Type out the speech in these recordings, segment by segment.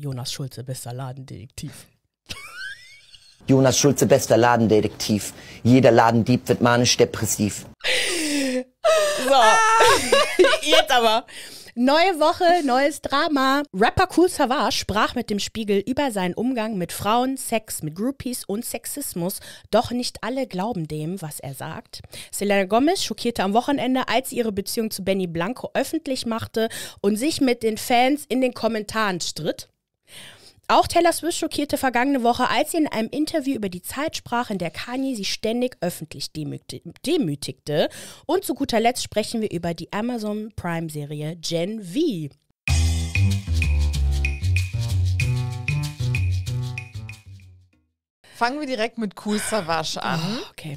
Jonas Schulze, bester Ladendetektiv. Jonas Schulze, bester Ladendetektiv. Jeder Ladendieb wird manisch-depressiv. So, jetzt aber. Neue Woche, neues Drama. Rapper Cool Savage sprach mit dem Spiegel über seinen Umgang mit Frauen, Sex, mit Groupies und Sexismus. Doch nicht alle glauben dem, was er sagt. Selena Gomez schockierte am Wochenende, als sie ihre Beziehung zu Benny Blanco öffentlich machte und sich mit den Fans in den Kommentaren stritt. Auch Taylor Swift schockierte vergangene Woche, als sie in einem Interview über die Zeit sprach, in der Kanye sie ständig öffentlich demütigte. Und zu guter Letzt sprechen wir über die Amazon Prime-Serie Gen V. Fangen wir direkt mit Cool Savage an. Oh, okay.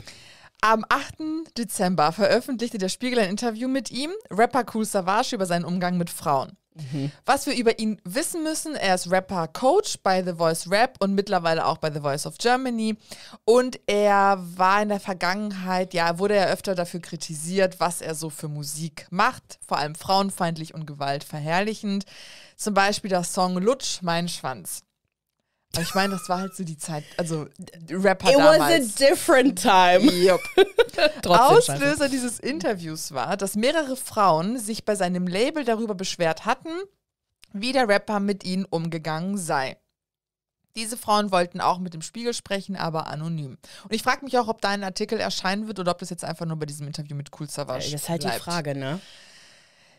Am 8. Dezember veröffentlichte der Spiegel ein Interview mit ihm, Rapper Cool Savage, über seinen Umgang mit Frauen. Mhm. Was wir über ihn wissen müssen, er ist Rapper-Coach bei The Voice Rap und mittlerweile auch bei The Voice of Germany. Und er war in der Vergangenheit, ja, wurde ja öfter dafür kritisiert, was er so für Musik macht, vor allem frauenfeindlich und gewaltverherrlichend. Zum Beispiel das Song Lutsch, mein Schwanz. Aber ich meine, das war halt so die Zeit, also Rapper It damals. It was a different time. Yep. Auslöser scheiße. dieses Interviews war, dass mehrere Frauen sich bei seinem Label darüber beschwert hatten, wie der Rapper mit ihnen umgegangen sei. Diese Frauen wollten auch mit dem Spiegel sprechen, aber anonym. Und ich frage mich auch, ob da ein Artikel erscheinen wird oder ob das jetzt einfach nur bei diesem Interview mit Cool Savage Das ist halt bleibt. die Frage, ne?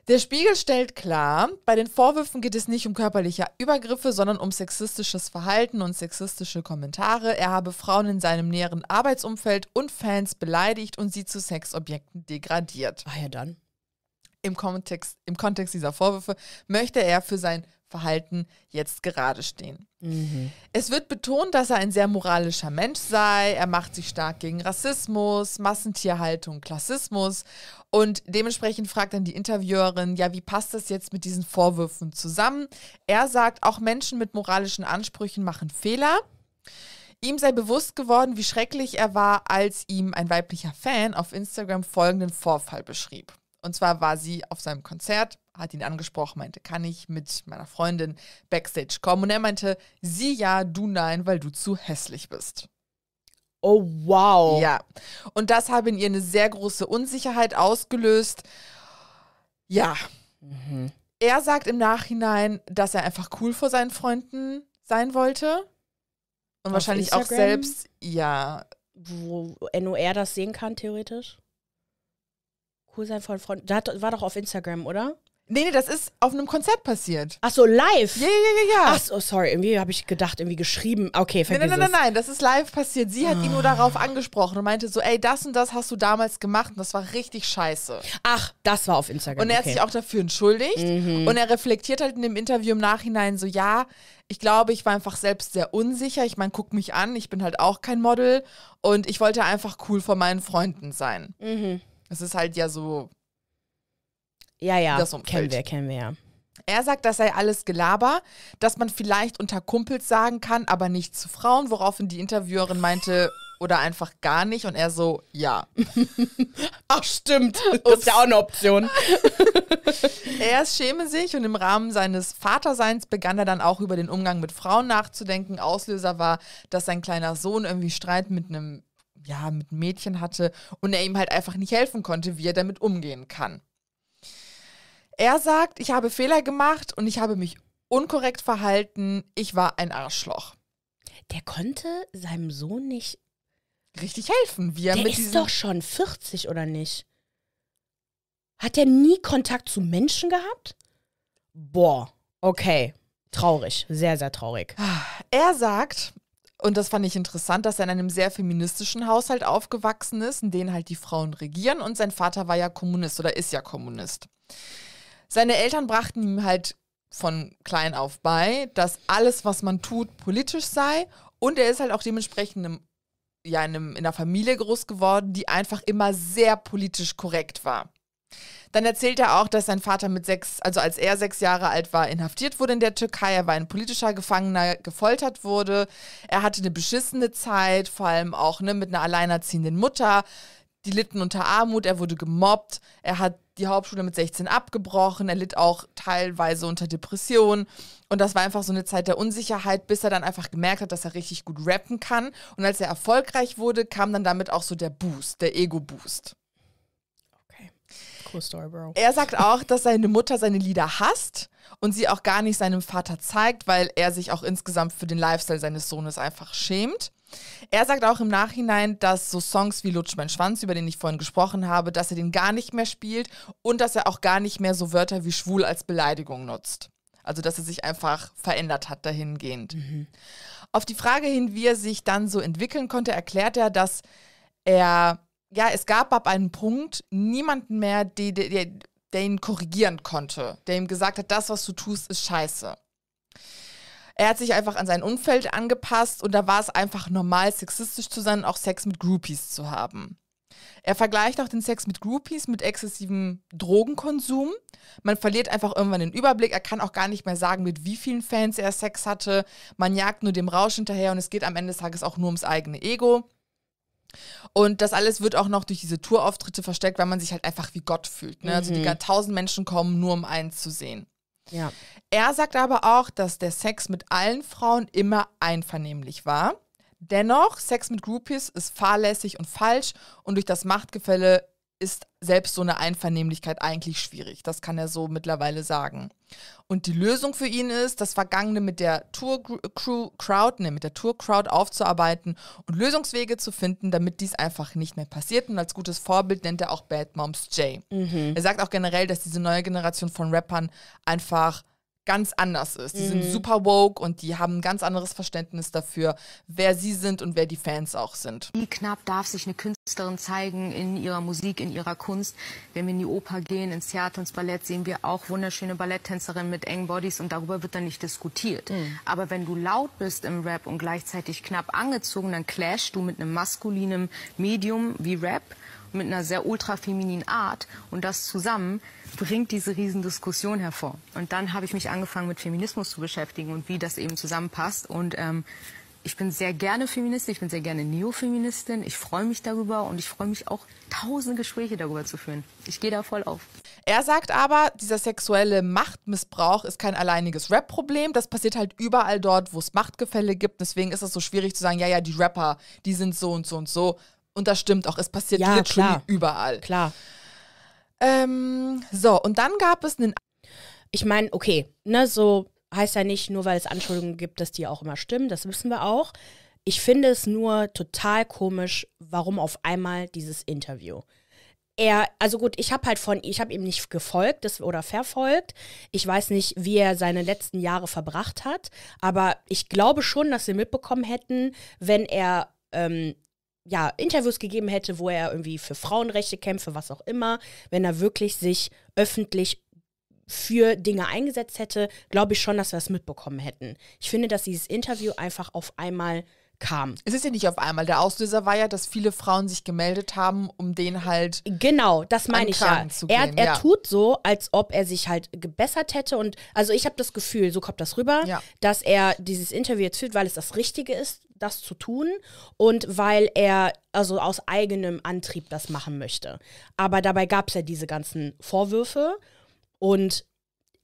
Der Spiegel stellt klar, bei den Vorwürfen geht es nicht um körperliche Übergriffe, sondern um sexistisches Verhalten und sexistische Kommentare. Er habe Frauen in seinem näheren Arbeitsumfeld und Fans beleidigt und sie zu Sexobjekten degradiert. Ah ja, dann im Kontext, im Kontext dieser Vorwürfe möchte er für sein Verhalten jetzt gerade stehen. Mhm. Es wird betont, dass er ein sehr moralischer Mensch sei. Er macht sich stark gegen Rassismus, Massentierhaltung, Klassismus. Und dementsprechend fragt dann die Interviewerin, ja, wie passt das jetzt mit diesen Vorwürfen zusammen? Er sagt, auch Menschen mit moralischen Ansprüchen machen Fehler. Ihm sei bewusst geworden, wie schrecklich er war, als ihm ein weiblicher Fan auf Instagram folgenden Vorfall beschrieb. Und zwar war sie auf seinem Konzert, hat ihn angesprochen, meinte, kann ich mit meiner Freundin backstage kommen? Und er meinte, sie ja, du nein, weil du zu hässlich bist. Oh, wow. Ja. Und das habe in ihr eine sehr große Unsicherheit ausgelöst. Ja. Mhm. Er sagt im Nachhinein, dass er einfach cool vor seinen Freunden sein wollte. Und Auf wahrscheinlich Instagram? auch selbst, ja. Wo NOR das sehen kann, theoretisch? Cool sein von Freunden. Da war doch auf Instagram, oder? Nee, nee, das ist auf einem Konzert passiert. Ach so, live? Ja, ja, ja, ja. Ach so, sorry, irgendwie habe ich gedacht, irgendwie geschrieben. Okay, vergiss Nein, nein, nein, nein, nein, das ist live passiert. Sie hat ihn nur ah. darauf angesprochen und meinte so, ey, das und das hast du damals gemacht und das war richtig scheiße. Ach, das war auf Instagram. Und er hat sich auch dafür entschuldigt mhm. und er reflektiert halt in dem Interview im Nachhinein so, ja, ich glaube, ich war einfach selbst sehr unsicher. Ich meine, guck mich an, ich bin halt auch kein Model und ich wollte einfach cool vor meinen Freunden sein. Mhm. Es ist halt ja so. Ja, ja. Das Kennen wir, kennen wir ja. Er sagt, das sei alles Gelaber, dass man vielleicht unter Kumpels sagen kann, aber nicht zu Frauen, woraufhin die Interviewerin meinte, oder einfach gar nicht. Und er so, ja. Ach stimmt, das ist ja auch eine Option. er schäme sich und im Rahmen seines Vaterseins begann er dann auch über den Umgang mit Frauen nachzudenken. Auslöser war, dass sein kleiner Sohn irgendwie Streit mit einem ja, mit Mädchen hatte und er ihm halt einfach nicht helfen konnte, wie er damit umgehen kann. Er sagt, ich habe Fehler gemacht und ich habe mich unkorrekt verhalten, ich war ein Arschloch. Der konnte seinem Sohn nicht richtig helfen, wie er der mit ist doch schon 40 oder nicht? Hat er nie Kontakt zu Menschen gehabt? Boah, okay. Traurig, sehr, sehr traurig. Ah, er sagt, und das fand ich interessant, dass er in einem sehr feministischen Haushalt aufgewachsen ist, in dem halt die Frauen regieren. Und sein Vater war ja Kommunist oder ist ja Kommunist. Seine Eltern brachten ihm halt von klein auf bei, dass alles, was man tut, politisch sei. Und er ist halt auch dementsprechend im, ja, in, einem, in einer Familie groß geworden, die einfach immer sehr politisch korrekt war. Dann erzählt er auch, dass sein Vater mit sechs, also als er sechs Jahre alt war, inhaftiert wurde in der Türkei. Er war ein politischer Gefangener, gefoltert wurde. Er hatte eine beschissene Zeit, vor allem auch ne, mit einer alleinerziehenden Mutter. Die litten unter Armut, er wurde gemobbt, er hat die Hauptschule mit 16 abgebrochen, er litt auch teilweise unter Depressionen. Und das war einfach so eine Zeit der Unsicherheit, bis er dann einfach gemerkt hat, dass er richtig gut rappen kann. Und als er erfolgreich wurde, kam dann damit auch so der Boost, der Ego-Boost. Cool story, bro. Er sagt auch, dass seine Mutter seine Lieder hasst und sie auch gar nicht seinem Vater zeigt, weil er sich auch insgesamt für den Lifestyle seines Sohnes einfach schämt. Er sagt auch im Nachhinein, dass so Songs wie Lutsch mein Schwanz, über den ich vorhin gesprochen habe, dass er den gar nicht mehr spielt und dass er auch gar nicht mehr so Wörter wie schwul als Beleidigung nutzt. Also dass er sich einfach verändert hat dahingehend. Mhm. Auf die Frage hin, wie er sich dann so entwickeln konnte, erklärt er, dass er ja, es gab ab einem Punkt niemanden mehr, die, die, der ihn korrigieren konnte, der ihm gesagt hat, das, was du tust, ist scheiße. Er hat sich einfach an sein Umfeld angepasst und da war es einfach normal, sexistisch zu sein und auch Sex mit Groupies zu haben. Er vergleicht auch den Sex mit Groupies mit exzessivem Drogenkonsum. Man verliert einfach irgendwann den Überblick. Er kann auch gar nicht mehr sagen, mit wie vielen Fans er Sex hatte. Man jagt nur dem Rausch hinterher und es geht am Ende des Tages auch nur ums eigene Ego. Und das alles wird auch noch durch diese Tourauftritte versteckt, weil man sich halt einfach wie Gott fühlt. Ne? Mhm. Also die mhm. tausend Menschen kommen, nur um einen zu sehen. Ja. Er sagt aber auch, dass der Sex mit allen Frauen immer einvernehmlich war. Dennoch, Sex mit Groupies ist fahrlässig und falsch und durch das Machtgefälle ist selbst so eine Einvernehmlichkeit eigentlich schwierig. Das kann er so mittlerweile sagen. Und die Lösung für ihn ist, das Vergangene mit der Tour-Crowd, nee, mit der Tour-Crowd aufzuarbeiten und Lösungswege zu finden, damit dies einfach nicht mehr passiert. Und als gutes Vorbild nennt er auch Bad Moms Jay. Mhm. Er sagt auch generell, dass diese neue Generation von Rappern einfach ganz anders ist. Die mhm. sind super woke und die haben ein ganz anderes Verständnis dafür, wer sie sind und wer die Fans auch sind. Wie knapp darf sich eine Künstlerin zeigen in ihrer Musik, in ihrer Kunst? Wenn wir in die Oper gehen, ins Theater, ins Ballett, sehen wir auch wunderschöne Balletttänzerinnen mit engen Bodies und darüber wird dann nicht diskutiert. Mhm. Aber wenn du laut bist im Rap und gleichzeitig knapp angezogen, dann clashst du mit einem maskulinen Medium wie Rap mit einer sehr ultrafemininen Art und das zusammen bringt diese Riesendiskussion hervor. Und dann habe ich mich angefangen mit Feminismus zu beschäftigen und wie das eben zusammenpasst und ähm, ich bin sehr gerne Feministin, ich bin sehr gerne Neofeministin. Ich freue mich darüber und ich freue mich auch, tausende Gespräche darüber zu führen. Ich gehe da voll auf. Er sagt aber, dieser sexuelle Machtmissbrauch ist kein alleiniges Rap-Problem. Das passiert halt überall dort, wo es Machtgefälle gibt. Deswegen ist es so schwierig zu sagen, ja, ja, die Rapper, die sind so und so und so. Und das stimmt auch, es passiert ja, literally klar. überall. Klar. Ähm, so, und dann gab es einen. Ich meine, okay, ne, so heißt ja nicht, nur weil es Anschuldigungen gibt, dass die auch immer stimmen, das wissen wir auch. Ich finde es nur total komisch, warum auf einmal dieses Interview. Er, also gut, ich habe halt von, ich habe ihm nicht gefolgt das, oder verfolgt. Ich weiß nicht, wie er seine letzten Jahre verbracht hat, aber ich glaube schon, dass wir mitbekommen hätten, wenn er ähm, ja, Interviews gegeben hätte, wo er irgendwie für Frauenrechte kämpfe, was auch immer, wenn er wirklich sich öffentlich für Dinge eingesetzt hätte, glaube ich schon, dass wir das mitbekommen hätten. Ich finde, dass dieses Interview einfach auf einmal kam. Es ist ja nicht auf einmal. Der Auslöser war ja, dass viele Frauen sich gemeldet haben, um den halt. Genau, das meine ich ja. Gehen, er, er ja. tut so, als ob er sich halt gebessert hätte. Und also ich habe das Gefühl, so kommt das rüber, ja. dass er dieses Interview jetzt führt, weil es das Richtige ist, das zu tun und weil er also aus eigenem Antrieb das machen möchte. Aber dabei gab es ja diese ganzen Vorwürfe und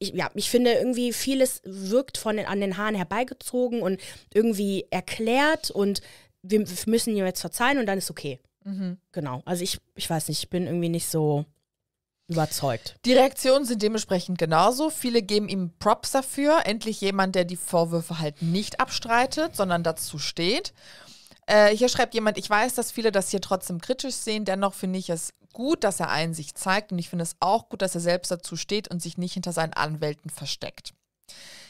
ich, ja, ich finde irgendwie vieles wirkt von den, an den Haaren herbeigezogen und irgendwie erklärt und wir, wir müssen ihm jetzt verzeihen und dann ist okay. Mhm. Genau. Also ich, ich weiß nicht, ich bin irgendwie nicht so überzeugt. Die Reaktionen sind dementsprechend genauso. Viele geben ihm Props dafür. Endlich jemand, der die Vorwürfe halt nicht abstreitet, sondern dazu steht. Äh, hier schreibt jemand, ich weiß, dass viele das hier trotzdem kritisch sehen, dennoch finde ich es gut, dass er Einsicht zeigt und ich finde es auch gut, dass er selbst dazu steht und sich nicht hinter seinen Anwälten versteckt.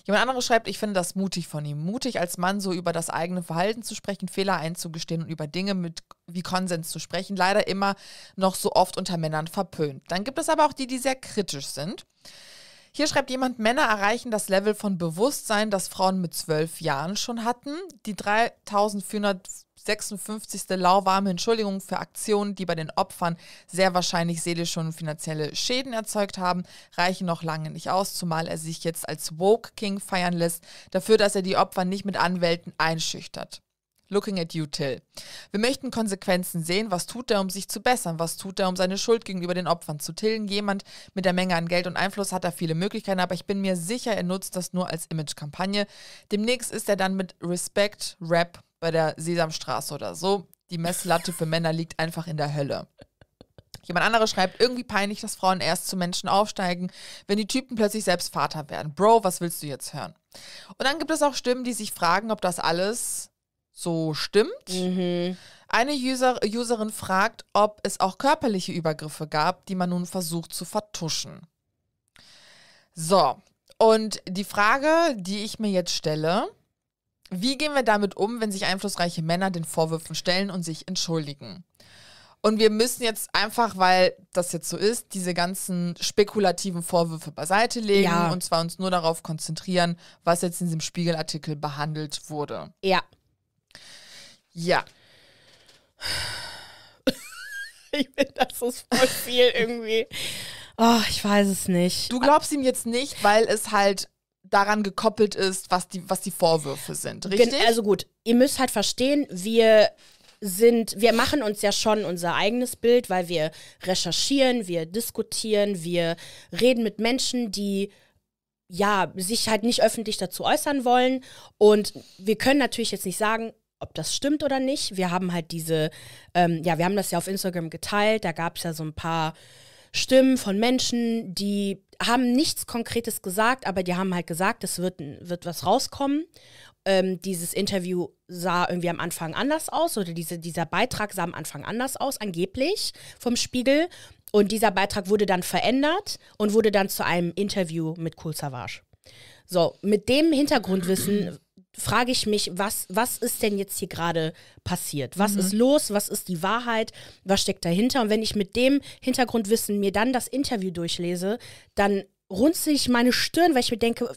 Jemand anderes schreibt, ich finde das mutig von ihm. Mutig als Mann so über das eigene Verhalten zu sprechen, Fehler einzugestehen und über Dinge mit wie Konsens zu sprechen, leider immer noch so oft unter Männern verpönt. Dann gibt es aber auch die, die sehr kritisch sind. Hier schreibt jemand, Männer erreichen das Level von Bewusstsein, das Frauen mit zwölf Jahren schon hatten. Die 3400 56. lauwarme Entschuldigung für Aktionen, die bei den Opfern sehr wahrscheinlich seelisch und finanzielle Schäden erzeugt haben, reichen noch lange nicht aus, zumal er sich jetzt als Woke King feiern lässt, dafür, dass er die Opfer nicht mit Anwälten einschüchtert. Looking at you, Till. Wir möchten Konsequenzen sehen. Was tut er, um sich zu bessern? Was tut er, um seine Schuld gegenüber den Opfern zu tilgen? Jemand mit der Menge an Geld und Einfluss hat da viele Möglichkeiten, aber ich bin mir sicher, er nutzt das nur als Imagekampagne. Demnächst ist er dann mit Respect Rap bei der Sesamstraße oder so, die Messlatte für Männer liegt einfach in der Hölle. Jemand anderes schreibt, irgendwie peinlich, dass Frauen erst zu Menschen aufsteigen, wenn die Typen plötzlich selbst Vater werden. Bro, was willst du jetzt hören? Und dann gibt es auch Stimmen, die sich fragen, ob das alles so stimmt. Mhm. Eine User, Userin fragt, ob es auch körperliche Übergriffe gab, die man nun versucht zu vertuschen. So, und die Frage, die ich mir jetzt stelle, wie gehen wir damit um, wenn sich einflussreiche Männer den Vorwürfen stellen und sich entschuldigen? Und wir müssen jetzt einfach, weil das jetzt so ist, diese ganzen spekulativen Vorwürfe beiseite legen ja. und zwar uns nur darauf konzentrieren, was jetzt in diesem Spiegelartikel behandelt wurde. Ja. Ja. ich finde, das ist voll viel irgendwie. Oh, ich weiß es nicht. Du glaubst ihm jetzt nicht, weil es halt daran gekoppelt ist, was die, was die Vorwürfe sind, richtig? Gen also gut, ihr müsst halt verstehen, wir sind, wir machen uns ja schon unser eigenes Bild, weil wir recherchieren, wir diskutieren, wir reden mit Menschen, die ja, sich halt nicht öffentlich dazu äußern wollen. Und wir können natürlich jetzt nicht sagen, ob das stimmt oder nicht. Wir haben halt diese, ähm, ja, wir haben das ja auf Instagram geteilt. Da gab es ja so ein paar Stimmen von Menschen, die haben nichts Konkretes gesagt, aber die haben halt gesagt, es wird, wird was rauskommen. Ähm, dieses Interview sah irgendwie am Anfang anders aus oder diese, dieser Beitrag sah am Anfang anders aus, angeblich vom Spiegel. Und dieser Beitrag wurde dann verändert und wurde dann zu einem Interview mit Kohl Savage. So, mit dem Hintergrundwissen frage ich mich, was, was ist denn jetzt hier gerade passiert? Was mhm. ist los? Was ist die Wahrheit? Was steckt dahinter? Und wenn ich mit dem Hintergrundwissen mir dann das Interview durchlese, dann runze ich meine Stirn, weil ich mir denke,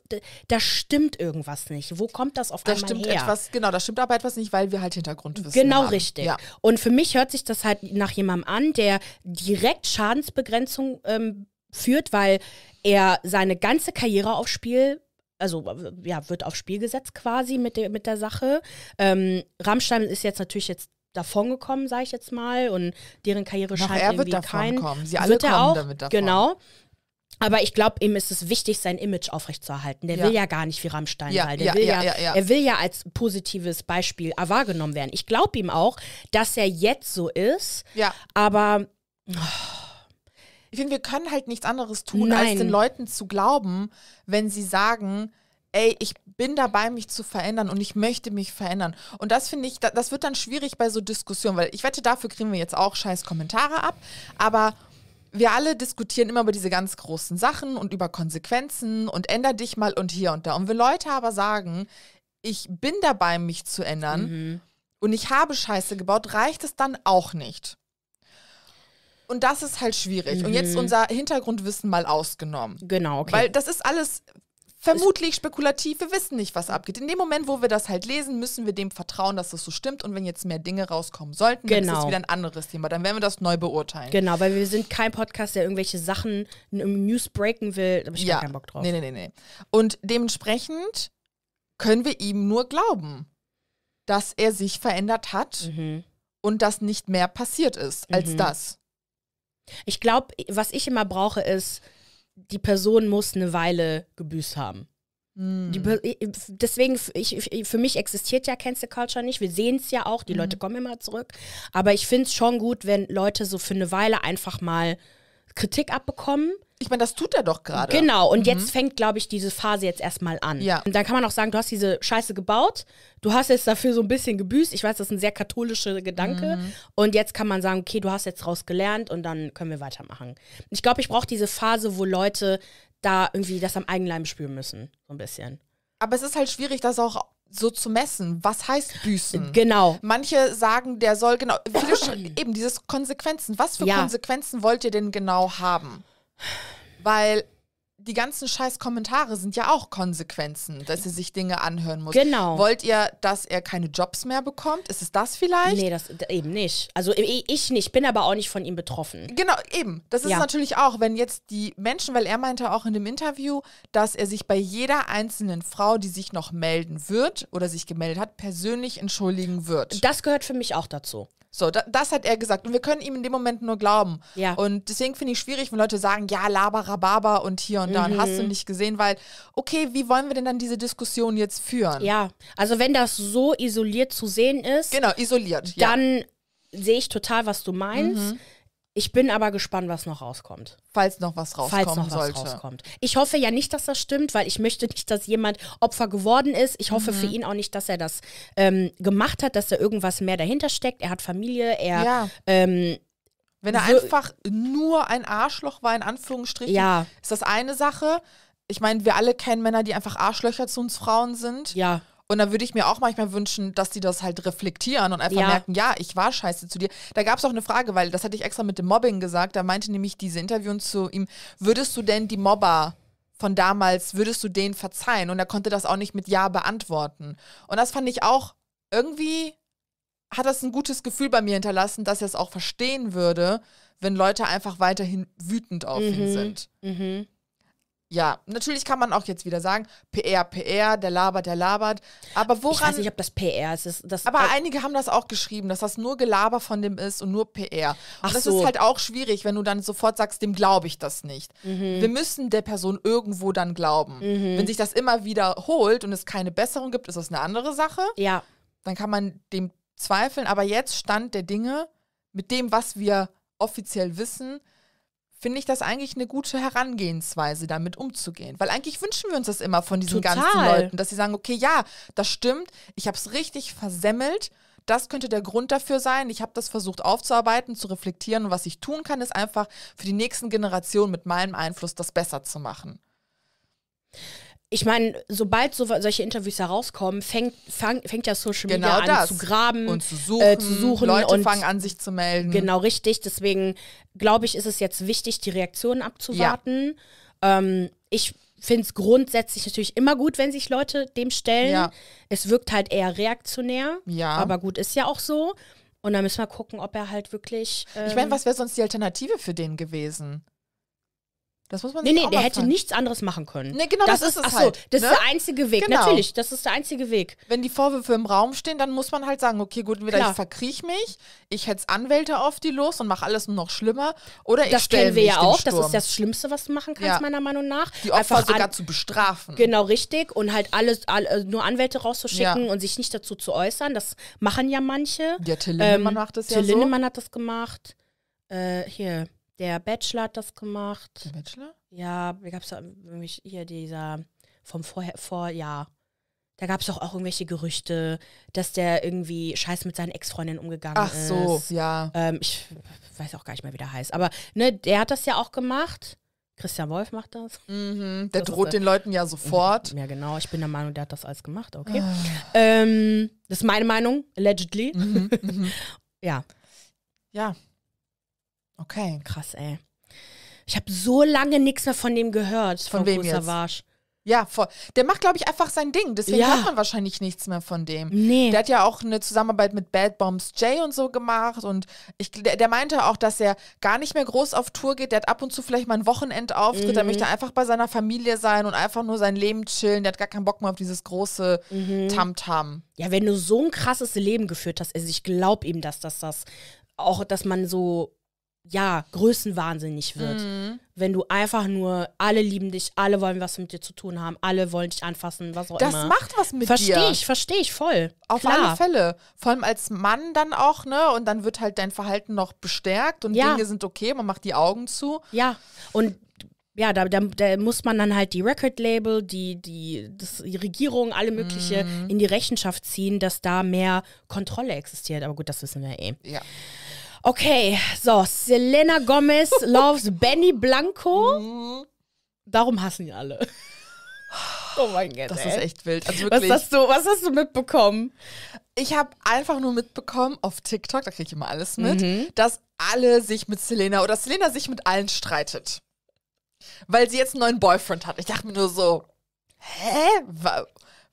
da stimmt irgendwas nicht. Wo kommt das auf da einmal stimmt her? Etwas, genau, da stimmt aber etwas nicht, weil wir halt Hintergrundwissen genau haben. Genau richtig. Ja. Und für mich hört sich das halt nach jemandem an, der direkt Schadensbegrenzung ähm, führt, weil er seine ganze Karriere aufs Spiel also ja, wird aufs Spiel gesetzt quasi mit der, mit der Sache. Ähm, Rammstein ist jetzt natürlich jetzt davon gekommen, sage ich jetzt mal, und deren Karriere Noch scheint er irgendwie wird davon kein. Kommen. Sie alle wird kommen auch, damit davon. Genau. Aber ich glaube, ihm ist es wichtig, sein Image aufrechtzuerhalten. Der ja. will ja gar nicht wie Rammstein ja, sein. Der ja, will ja, Er will ja als positives Beispiel wahrgenommen werden. Ich glaube ihm auch, dass er jetzt so ist. Ja. Aber. Oh, ich finde, wir können halt nichts anderes tun, Nein. als den Leuten zu glauben, wenn sie sagen, ey, ich bin dabei, mich zu verändern und ich möchte mich verändern. Und das finde ich, das, wird dann schwierig bei so Diskussionen, weil ich wette, dafür kriegen wir jetzt auch scheiß Kommentare ab, aber wir alle diskutieren immer über diese ganz großen Sachen und über Konsequenzen und änder dich mal und hier und da. Und wenn Leute aber sagen, ich bin dabei, mich zu ändern mhm. und ich habe Scheiße gebaut, reicht es dann auch nicht und das ist halt schwierig. Mhm. Und jetzt mhm. unser Hintergrundwissen mal ausgenommen. Genau, okay. Weil das ist alles vermutlich spekulativ. Wir wissen nicht, was abgeht. In dem Moment, wo wir das halt lesen, müssen wir dem vertrauen, dass das so stimmt. Und wenn jetzt mehr Dinge rauskommen sollten, genau. dann ist es genau. wieder ein anderes Thema. Dann werden wir das neu beurteilen. Genau, weil wir sind kein Podcast, der irgendwelche Sachen im News breaken will. Da habe ich ja. keinen Bock drauf. Nee, nee, nee, nee. Und dementsprechend können wir ihm nur glauben, dass er sich verändert hat mhm. und dass nicht mehr passiert ist als mhm. das. Ich glaube, was ich immer brauche, ist, die Person muss eine Weile gebüßt haben. Mm. Die, hm. deswegen, ich, für mich existiert ja Cancel Culture nicht. Wir sehen es ja auch, die mm. Leute kommen immer zurück. Aber ich finde es schon gut, wenn Leute so für eine Weile einfach mal Kritik abbekommen. Ich meine, das tut er doch gerade. Genau, und mhm. jetzt fängt, glaube ich, diese Phase jetzt erstmal an. Ja. Und dann kann man auch sagen, du hast diese Scheiße gebaut, du hast jetzt dafür so ein bisschen gebüßt. Ich weiß, das ist ein sehr katholischer Gedanke. Mhm. Und jetzt kann man sagen, okay, du hast jetzt raus gelernt und dann können wir weitermachen. Ich glaube, ich brauche diese Phase, wo Leute da irgendwie das am eigenen Leib spüren müssen, so ein bisschen. Aber es ist halt schwierig, das auch so zu messen. Was heißt büßen? Genau. Manche sagen, der soll genau, eben dieses Konsequenzen. Was für ja. Konsequenzen wollt ihr denn genau haben? Weil die ganzen scheiß Kommentare sind ja auch Konsequenzen, dass ihr sich Dinge anhören muss. Genau. Wollt ihr, dass er keine Jobs mehr bekommt? Ist es das vielleicht? Nee, das eben nicht. Also ich nicht, bin aber auch nicht von ihm betroffen. Genau, eben. Das ist ja. natürlich auch, wenn jetzt die Menschen, weil er meinte auch in dem Interview, dass er sich bei jeder einzelnen Frau, die sich noch melden wird oder sich gemeldet hat, persönlich entschuldigen wird. Das gehört für mich auch dazu. So, da, das hat er gesagt. Und wir können ihm in dem Moment nur glauben. Ja. Und deswegen finde ich schwierig, wenn Leute sagen, ja, Labarababa und hier und da mhm. und hast du mhm. nicht gesehen, weil, okay, wie wollen wir denn dann diese Diskussion jetzt führen? Ja, also wenn das so isoliert zu sehen ist. Genau, isoliert. Dann ja. sehe ich total, was du meinst. Mhm. Ich bin aber gespannt, was noch rauskommt. Falls noch was rauskommen Falls noch sollte. was rauskommt. Ich hoffe ja nicht, dass das stimmt, weil ich möchte nicht, dass jemand Opfer geworden ist. Ich hoffe mhm. für ihn auch nicht, dass er das ähm, gemacht hat, dass da irgendwas mehr dahinter steckt. Er hat Familie, er ja. ähm, wenn er so, einfach nur ein Arschloch war, in Anführungsstrichen, ja. ist das eine Sache. Ich meine, wir alle kennen Männer, die einfach Arschlöcher zu uns Frauen sind. Ja. Und da würde ich mir auch manchmal wünschen, dass die das halt reflektieren und einfach ja. merken, ja, ich war scheiße zu dir. Da gab es auch eine Frage, weil das hatte ich extra mit dem Mobbing gesagt. Da meinte nämlich diese Interview zu ihm, würdest du denn die Mobber von damals, würdest du denen verzeihen? Und er konnte das auch nicht mit Ja beantworten. Und das fand ich auch irgendwie hat das ein gutes Gefühl bei mir hinterlassen, dass er es auch verstehen würde, wenn Leute einfach weiterhin wütend auf mhm. ihn sind. Mhm. Ja, natürlich kann man auch jetzt wieder sagen, PR, PR, der labert, der labert. Aber woran. Ich weiß nicht, ob das PR ist. Das, das, aber äh, einige haben das auch geschrieben, dass das nur Gelaber von dem ist und nur PR. Und Ach das so. ist halt auch schwierig, wenn du dann sofort sagst, dem glaube ich das nicht. Mhm. Wir müssen der Person irgendwo dann glauben. Mhm. Wenn sich das immer wiederholt und es keine Besserung gibt, ist das eine andere Sache. Ja. Dann kann man dem zweifeln. Aber jetzt Stand der Dinge, mit dem, was wir offiziell wissen, finde ich das eigentlich eine gute Herangehensweise, damit umzugehen. Weil eigentlich wünschen wir uns das immer von diesen Total. ganzen Leuten, dass sie sagen, okay, ja, das stimmt, ich habe es richtig versemmelt. Das könnte der Grund dafür sein. Ich habe das versucht aufzuarbeiten, zu reflektieren. Und was ich tun kann, ist einfach für die nächsten Generationen mit meinem Einfluss das besser zu machen ich meine, sobald so, solche Interviews herauskommen, fängt, fang, fängt ja Social Media genau an zu graben und zu suchen. Äh, zu suchen Leute und fangen an, sich zu melden. Genau, richtig. Deswegen glaube ich, ist es jetzt wichtig, die Reaktionen abzuwarten. Ja. Ähm, ich finde es grundsätzlich natürlich immer gut, wenn sich Leute dem stellen. Ja. Es wirkt halt eher reaktionär. Ja. Aber gut, ist ja auch so. Und dann müssen wir gucken, ob er halt wirklich. Ähm, ich meine, ähm, was wäre sonst die Alternative für den gewesen? Das muss man nee, nee, der hätte nichts anderes machen können. Nee, genau, das, das ist, es achso, halt. Das ist ne? der einzige Weg, genau. natürlich, das ist der einzige Weg. Wenn die Vorwürfe im Raum stehen, dann muss man halt sagen, okay, gut, entweder Klar. ich verkriech mich, ich hetz Anwälte auf die los und mache alles nur noch schlimmer, oder ich Das kennen wir ja auch, das ist das Schlimmste, was du machen kannst, ja. meiner Meinung nach. Die Opfer Einfach sogar zu bestrafen. Genau, richtig, und halt alles, all, äh, nur Anwälte rauszuschicken ja. und sich nicht dazu zu äußern, das machen ja manche. Ja, Till Lindemann ähm, macht das ja Till Lindemann hat das gemacht. Äh, hier der Bachelor hat das gemacht. Der Bachelor? Ja, da gab es nämlich hier dieser vom Vorher Vorjahr. Da gab es doch auch irgendwelche Gerüchte, dass der irgendwie scheiß mit seinen Ex-Freundinnen umgegangen ist. Ach so, ja. Ähm, ich weiß auch gar nicht mehr, wie der heißt. Aber ne, der hat das ja auch gemacht. Christian Wolf macht das. Mhm, der das droht ist, den Leuten ja sofort. Ja, genau. Ich bin der Meinung, der hat das alles gemacht. Okay. Ah. Ähm, das ist meine Meinung, allegedly. Mhm, mhm. ja. Ja, Okay. Krass, ey. Ich habe so lange nichts mehr von dem gehört. Von, von wem jetzt? Savage. Ja, voll. Der macht, glaube ich, einfach sein Ding. Deswegen ja. hört man wahrscheinlich nichts mehr von dem. Nee. Der hat ja auch eine Zusammenarbeit mit Bad Bombs Jay und so gemacht. Und ich, der, der, meinte auch, dass er gar nicht mehr groß auf Tour geht. Der hat ab und zu vielleicht mal ein Wochenendauftritt. Mhm. Er möchte einfach bei seiner Familie sein und einfach nur sein Leben chillen. Der hat gar keinen Bock mehr auf dieses große mhm. Tamtam. Mhm. -Tam. Ja, wenn du so ein krasses Leben geführt hast, also ich glaube ihm, dass das, das auch, dass man so ja, größenwahnsinnig wird. Mhm. Wenn du einfach nur, alle lieben dich, alle wollen was mit dir zu tun haben, alle wollen dich anfassen, was auch das immer. Das macht was mit versteh dir. Verstehe ich, verstehe ich voll. Auf Klar. alle Fälle. Vor allem als Mann dann auch, ne? Und dann wird halt dein Verhalten noch bestärkt und ja. Dinge sind okay, man macht die Augen zu. Ja, und ja, da, da, da, muss man dann halt die Record-Label, die, die, die Regierung, alle mögliche mhm. in die Rechenschaft ziehen, dass da mehr Kontrolle existiert. Aber gut, das wissen wir eh. Ja. Okay, so, Selena Gomez loves Benny Blanco. Mhm. Darum hassen die alle. Oh mein Gott. Das ey. ist echt wild. Also wirklich, was, hast du, was hast du mitbekommen? Ich habe einfach nur mitbekommen auf TikTok, da kriege ich immer alles mit, mhm. dass alle sich mit Selena oder Selena sich mit allen streitet. Weil sie jetzt einen neuen Boyfriend hat. Ich dachte mir nur so, hä?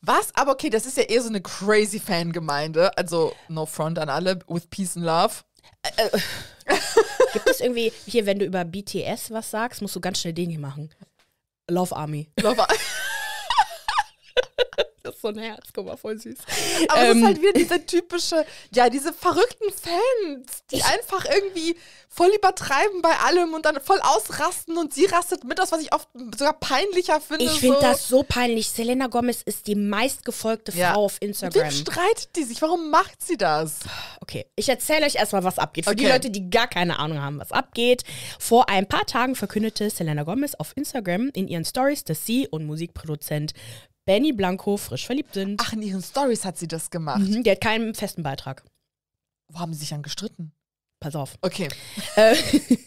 Was? Aber okay, das ist ja eher so eine crazy Fangemeinde. Also, no front an alle, with peace and love. Äh, äh. gibt es irgendwie, hier, wenn du über BTS was sagst, musst du ganz schnell den hier machen. Love Army. Love Army das ist so ein Herz, guck mal, voll süß. Aber ähm, das ist halt wieder diese typische, ja, diese verrückten Fans, die einfach irgendwie voll übertreiben bei allem und dann voll ausrasten und sie rastet mit aus, was ich oft sogar peinlicher finde. Ich finde so. das so peinlich. Selena Gomez ist die meistgefolgte ja. Frau auf Instagram. Mit streitet die sich? Warum macht sie das? Okay, ich erzähle euch erstmal, was abgeht. Für okay. die Leute, die gar keine Ahnung haben, was abgeht. Vor ein paar Tagen verkündete Selena Gomez auf Instagram in ihren Stories, dass sie und Musikproduzent Benny Blanco frisch verliebt sind. Ach, in ihren Stories hat sie das gemacht. Mhm, die hat keinen festen Beitrag. Wo haben sie sich dann gestritten? Pass auf. Okay. Äh,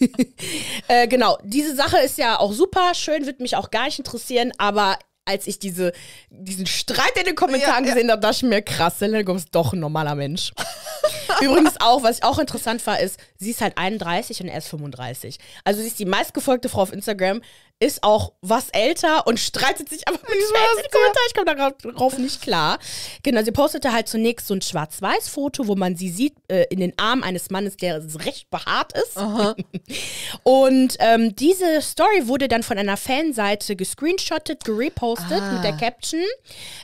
äh, genau, diese Sache ist ja auch super schön, wird mich auch gar nicht interessieren, aber als ich diese, diesen Streit in den Kommentaren ja, ja. gesehen habe, dachte ich mir, krass, Selena Gomez ist doch ein normaler Mensch. Übrigens auch, was auch interessant war, ist, sie ist halt 31 und er ist 35. Also sie ist die meistgefolgte Frau auf Instagram, ist auch was älter und streitet sich einfach mit schwarzen Kommentar. Ich komme darauf nicht klar. Genau, sie postete halt zunächst so ein Schwarz-Weiß-Foto, wo man sie sieht äh, in den Armen eines Mannes, der recht behaart ist. Aha. und ähm, diese Story wurde dann von einer Fanseite gescreenshottet, gerepostet ah. mit der ah. Caption,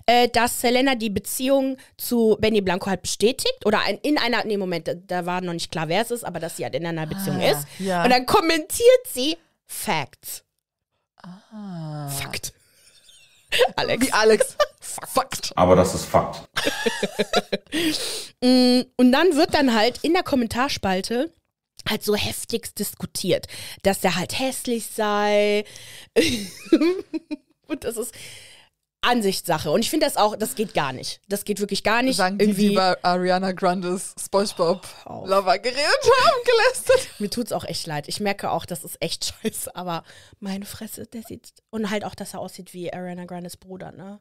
äh, dass Selena die Beziehung zu Benny Blanco halt bestätigt oder ein, in einer einer, nee, Moment, da, da war noch nicht klar, wer es ist, aber dass sie halt in einer ah, Beziehung ah, ist. Ja. Und dann kommentiert sie Facts. Ah. Fakt. Alex. Wie Alex. Fakt. Aber das ist Fakt. Mm, und dann wird dann halt in der Kommentarspalte halt so heftigst diskutiert, dass er halt hässlich sei. und das ist Ansichtssache. Und ich finde das auch, das geht gar nicht. Das geht wirklich gar nicht. Sagen irgendwie die, die über Ariana Grandes SpongeBob oh, Lover geredet haben, gelästert. Mir tut's auch echt leid. Ich merke auch, das ist echt scheiße, aber meine Fresse, der sieht und halt auch, dass er aussieht wie Ariana Grandes Bruder, ne?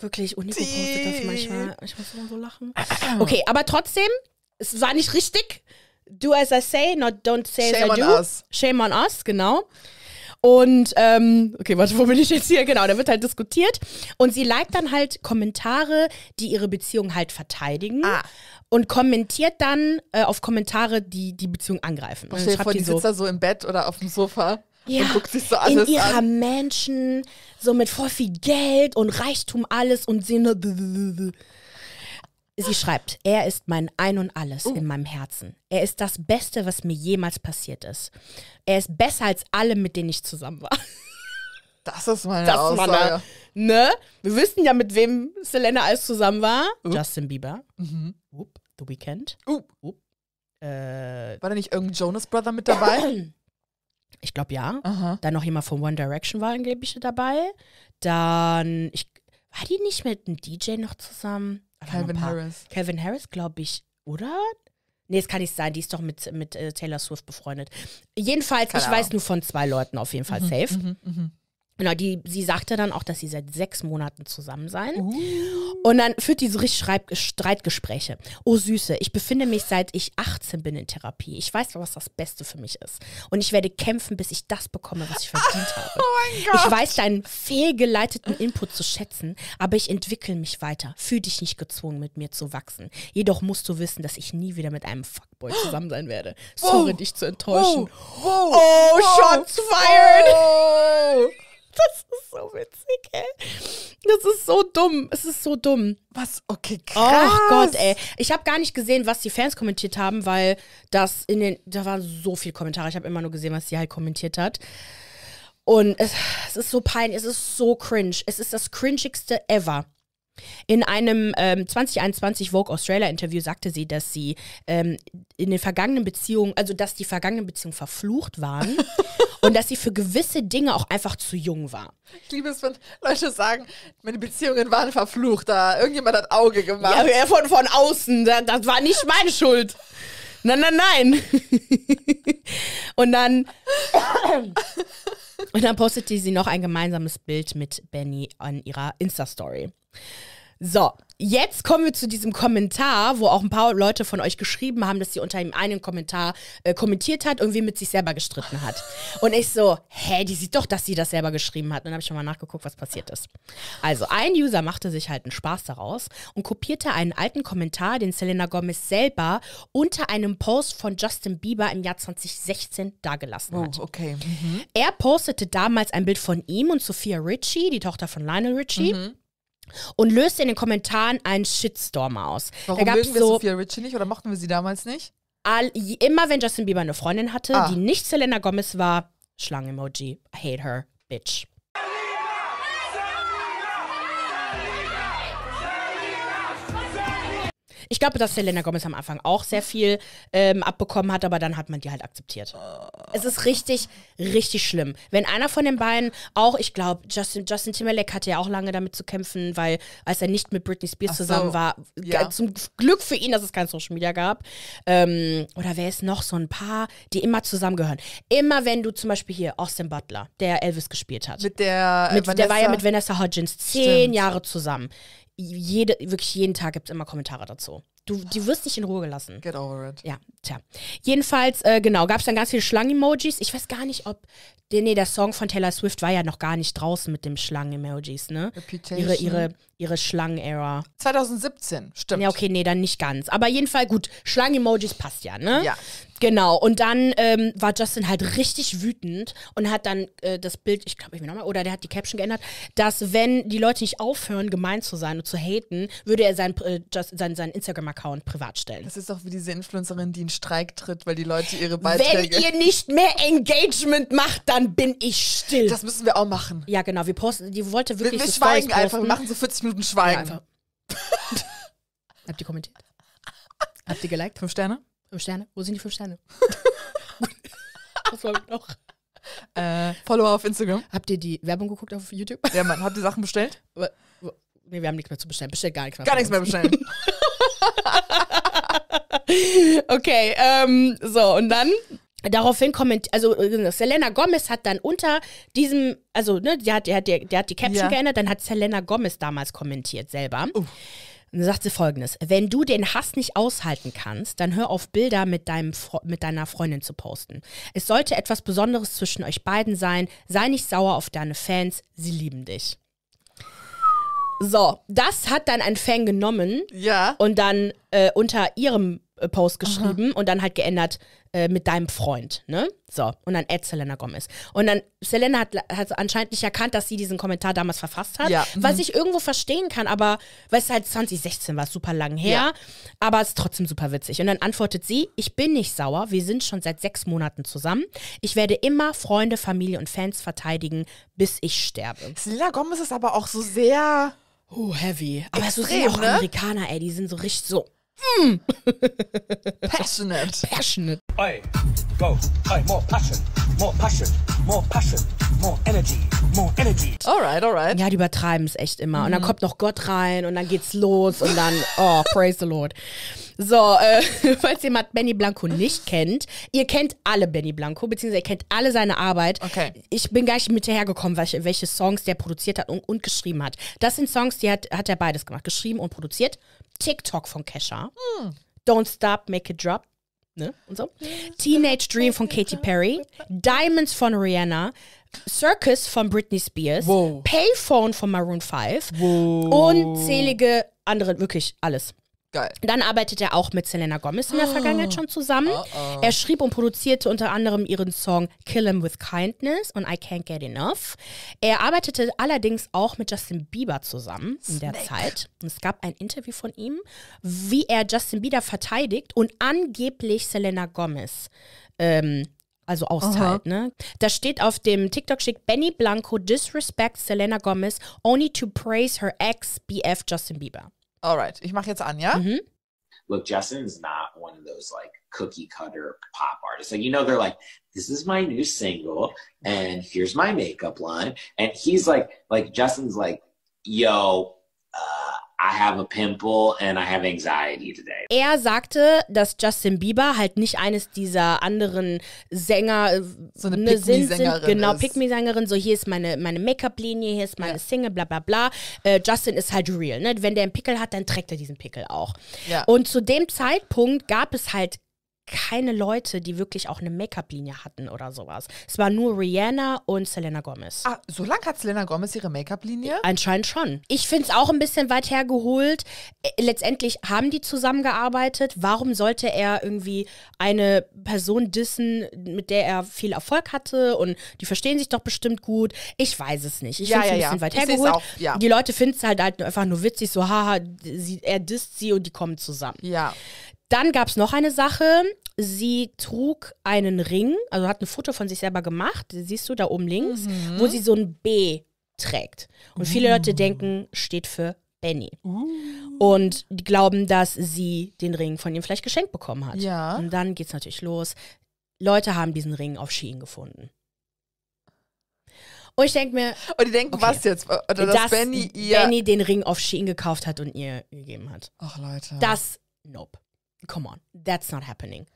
Wirklich, und postet das manchmal. Ich muss immer so lachen. Okay, aber trotzdem, es war nicht richtig. Do as I say, not don't say Shame as I do. Us. Shame on us, genau. Und, ähm, okay, warte, wo bin ich jetzt hier? Genau, da wird halt diskutiert. Und sie liked dann halt Kommentare, die ihre Beziehung halt verteidigen. Ah. Und kommentiert dann äh, auf Kommentare, die die Beziehung angreifen. Und Stell also dir vor, die so, sitzt da so im Bett oder auf dem Sofa ja, und guckt sich so alles an. In ihrer an. Menschen, so mit voll viel Geld und Reichtum alles und sehen nur... Sie schreibt, er ist mein Ein und Alles uh. in meinem Herzen. Er ist das Beste, was mir jemals passiert ist. Er ist besser als alle, mit denen ich zusammen war. Das ist meine das Aussage. Meine, ne? Wir wissen ja, mit wem Selena alles zusammen war. Uh. Justin Bieber. Mhm. Oop, The Weeknd. Uh. Äh, war da nicht irgendein Jonas Brother mit dabei? Ich glaube ja. Aha. Dann noch jemand von One Direction war angeblich dabei. Dann, ich, war die nicht mit einem DJ noch zusammen? Calvin Harris. Calvin Harris, glaube ich, oder? Nee, das kann nicht sein. Die ist doch mit, mit äh, Taylor Swift befreundet. Jedenfalls, Keine ich Ahnung. weiß nur von zwei Leuten auf jeden Fall mhm, safe. Mhm, mhm. Genau, die, sie sagte dann auch, dass sie seit sechs Monaten zusammen seien. Uh. Und dann führt die so richtig Schreib Streitgespräche. Oh Süße, ich befinde mich seit ich 18 bin in Therapie. Ich weiß, was das Beste für mich ist. Und ich werde kämpfen, bis ich das bekomme, was ich verdient habe. Oh mein Gott. Ich weiß deinen fehlgeleiteten Input zu schätzen, aber ich entwickle mich weiter. Fühl dich nicht gezwungen, mit mir zu wachsen. Jedoch musst du wissen, dass ich nie wieder mit einem Fuckboy zusammen sein werde. Sorry, wow. dich zu enttäuschen. Wow. Wow. Oh, shots fired! Das ist so witzig, ey. Das ist so dumm. Es ist so dumm. Was? Okay, krass. Oh Gott, ey. Ich habe gar nicht gesehen, was die Fans kommentiert haben, weil das in den. Da waren so viele Kommentare. Ich habe immer nur gesehen, was sie halt kommentiert hat. Und es, es ist so peinlich. Es ist so cringe. Es ist das cringigste ever. In einem ähm, 2021 Vogue Australia Interview sagte sie, dass sie ähm, in den vergangenen Beziehungen, also dass die vergangenen Beziehungen verflucht waren und dass sie für gewisse Dinge auch einfach zu jung war. Ich liebe es, wenn Leute sagen, meine Beziehungen waren verflucht, da irgendjemand hat Auge gemacht. Ja, von, von außen, das, das war nicht meine Schuld. Nein, nein, nein. und dann. Und dann postete sie noch ein gemeinsames Bild mit Benny an ihrer Insta-Story. So, jetzt kommen wir zu diesem Kommentar, wo auch ein paar Leute von euch geschrieben haben, dass sie unter ihm einen Kommentar äh, kommentiert hat und wie mit sich selber gestritten hat. Und ich so, hä, die sieht doch, dass sie das selber geschrieben hat. Und dann habe ich schon mal nachgeguckt, was passiert ist. Also, ein User machte sich halt einen Spaß daraus und kopierte einen alten Kommentar, den Selena Gomez selber unter einem Post von Justin Bieber im Jahr 2016 dargelassen hat. Oh, okay. Mhm. Er postete damals ein Bild von ihm und Sophia Ritchie, die Tochter von Lionel Ritchie. Mhm und löste in den Kommentaren einen Shitstorm aus. Warum da mögen wir so Sophia Richie nicht oder mochten wir sie damals nicht? All, immer wenn Justin Bieber eine Freundin hatte, ah. die nicht Selena Gomez war, Schlangen-Emoji, hate her, bitch. Ich glaube, dass Selena Gomez am Anfang auch sehr viel ähm, abbekommen hat, aber dann hat man die halt akzeptiert. Es ist richtig, richtig schlimm. Wenn einer von den beiden, auch ich glaube, Justin, Justin Timberlake hatte ja auch lange damit zu kämpfen, weil als er nicht mit Britney Spears so, zusammen war, ja. zum Glück für ihn, dass es kein Social Media gab. Ähm, oder wer ist noch so ein Paar, die immer zusammengehören? Immer wenn du zum Beispiel hier Austin Butler, der Elvis gespielt hat. Mit der. Äh, mit, der war ja mit Vanessa Hudgens zehn Stimmt. Jahre zusammen jede, wirklich jeden Tag gibt es immer Kommentare dazu. Du, du wirst nicht in Ruhe gelassen. Get over it. Ja, tja. Jedenfalls, äh, genau, gab es dann ganz viele Schlangen-Emojis. Ich weiß gar nicht, ob. Nee, der Song von Taylor Swift war ja noch gar nicht draußen mit dem Schlangen-Emojis, ne? Reputation. Ihre, ihre ihre Schlangen-Ära. 2017, stimmt. Ja, okay, nee, dann nicht ganz. Aber jedenfalls gut, Schlangen-Emojis passt ja, ne? Ja. Genau, und dann ähm, war Justin halt richtig wütend und hat dann äh, das Bild, ich glaube, ich mir nochmal, oder der hat die Caption geändert, dass wenn die Leute nicht aufhören, gemein zu sein und zu haten, würde er sein, äh, Justin, seinen, Instagram-Account privat stellen. Das ist doch wie diese Influencerin, die in Streik tritt, weil die Leute ihre Beiträge... Wenn ihr nicht mehr Engagement macht, dann bin ich still. Das müssen wir auch machen. Ja, genau, wir posten, die wollte wirklich wir, wir schweigen einfach, wir machen so 40 Minuten Minuten Schweigen. Ja, Habt ihr kommentiert? Habt ihr geliked? Fünf Sterne? Fünf Sterne? Wo sind die fünf Sterne? Was wollen wir noch? Äh, Follower auf Instagram. Habt ihr die Werbung geguckt auf YouTube? Ja, Mann. Habt ihr Sachen bestellt? Nee, wir haben nichts mehr zu bestellen. Bestellt gar nichts mehr. Gar nichts mehr bestellen. okay, ähm, so, und dann daraufhin kommentiert, also äh, Selena Gomez hat dann unter diesem, also ne, der hat, der hat, der, der hat die Caption ja. geändert, dann hat Selena Gomez damals kommentiert selber. Uh. Und dann sagt sie folgendes: Wenn du den Hass nicht aushalten kannst, dann hör auf, Bilder mit, deinem, mit deiner Freundin zu posten. Es sollte etwas Besonderes zwischen euch beiden sein. Sei nicht sauer auf deine Fans, sie lieben dich. So, das hat dann ein Fan genommen ja. und dann äh, unter ihrem Post geschrieben Aha. und dann halt geändert äh, mit deinem Freund, ne? So, und dann Ed Selena Gomez. Und dann, Selena hat, hat anscheinend nicht erkannt, dass sie diesen Kommentar damals verfasst hat, ja. was mhm. ich irgendwo verstehen kann, aber, weil es halt 2016 war, super lang her, ja. aber es ist trotzdem super witzig. Und dann antwortet sie, ich bin nicht sauer, wir sind schon seit sechs Monaten zusammen, ich werde immer Freunde, Familie und Fans verteidigen, bis ich sterbe. Selena Gomez ist aber auch so sehr... Oh, heavy. Aber Extrem, so sind auch ne? Amerikaner, ey, die sind so richtig so Mm. Passionate. Passionate. I go. I more passion. More passion. More passion. More energy. More energy. Alright, alright. Ja, die übertreiben es echt immer. Mhm. Und dann mhm. kommt noch Gott rein und dann geht's los und dann, oh, praise the Lord. So, äh, falls jemand Benny Blanco nicht kennt, ihr kennt alle Benny Blanco, beziehungsweise ihr kennt alle seine Arbeit. Okay. Ich bin gar nicht mit hergekommen, welche, welche Songs der produziert hat und, und geschrieben hat. Das sind Songs, die hat, hat er beides gemacht, geschrieben und produziert. TikTok von Kesha. Hm. Don't Stop, Make It Drop. Ne? Und so. Teenage Dream von Katy Perry. Diamonds von Rihanna. Circus von Britney Spears. Wow. Payphone von Maroon 5. Wow. Unzählige andere, wirklich alles. Geil. Dann arbeitet er auch mit Selena Gomez in der ah. Vergangenheit schon zusammen. Oh, oh. Er schrieb und produzierte unter anderem ihren Song Kill Him with Kindness und I Can't Get Enough. Er arbeitete allerdings auch mit Justin Bieber zusammen in der Zeit. Und es gab ein Interview von ihm, wie er Justin Bieber verteidigt und angeblich Selena Gomez. Ähm, also austeilt, Aha. ne? Da steht auf dem TikTok schick Benny Blanco disrespects Selena Gomez only to praise her ex BF Justin Bieber. Alright, ich mache jetzt an, Mhm. Look, Justin's not one of those like cookie cutter pop artists. Like, you know, they're like, this is my new single and here's my makeup line. And he's like, like, Justin's like, yo, uh, I have a pimple and I have anxiety today. Er sagte, dass Justin Bieber halt nicht eines dieser anderen Sänger, äh, so eine, eine Pick-me-Sängerin genau, Pick-me-Sängerin, so hier ist meine, meine Make-up-Linie, hier ist meine ja. Single, bla bla bla. Äh, Justin ist halt real, ne? Wenn der einen Pickel hat, dann trägt er diesen Pickel auch. Ja. Und zu dem Zeitpunkt gab es halt keine Leute, die wirklich auch eine Make-up-Linie hatten oder sowas. Es war nur Rihanna und Selena Gomez. Ah, so lange hat Selena Gomez ihre Make-up-Linie? Anscheinend schon. Ich finde es auch ein bisschen weit hergeholt. Äh, letztendlich haben die zusammengearbeitet. Warum sollte er irgendwie eine Person dissen, mit der er viel Erfolg hatte und die verstehen sich doch bestimmt gut? Ich weiß es nicht. Ich ja, finde es ja, ein bisschen ja. weit ich hergeholt. Auch, ja. Die Leute finden es halt, halt einfach nur witzig, so haha, sie, er disst sie und die kommen zusammen. Ja. Dann gab es noch eine Sache. Sie trug einen Ring, also hat ein Foto von sich selber gemacht, siehst du da oben links, mhm. wo sie so ein B trägt. Und viele mhm. Leute denken, steht für Benny. Uh. Und die glauben, dass sie den Ring von ihm vielleicht geschenkt bekommen hat. Ja. Und dann geht es natürlich los. Leute haben diesen Ring auf Shein gefunden. Und ich denke mir. Und die denken, okay, was jetzt? Oder dass, dass Benny ihr. Benny den Ring auf Shein gekauft hat und ihr gegeben hat. Ach, Leute. Das, nope come on, that's not happening.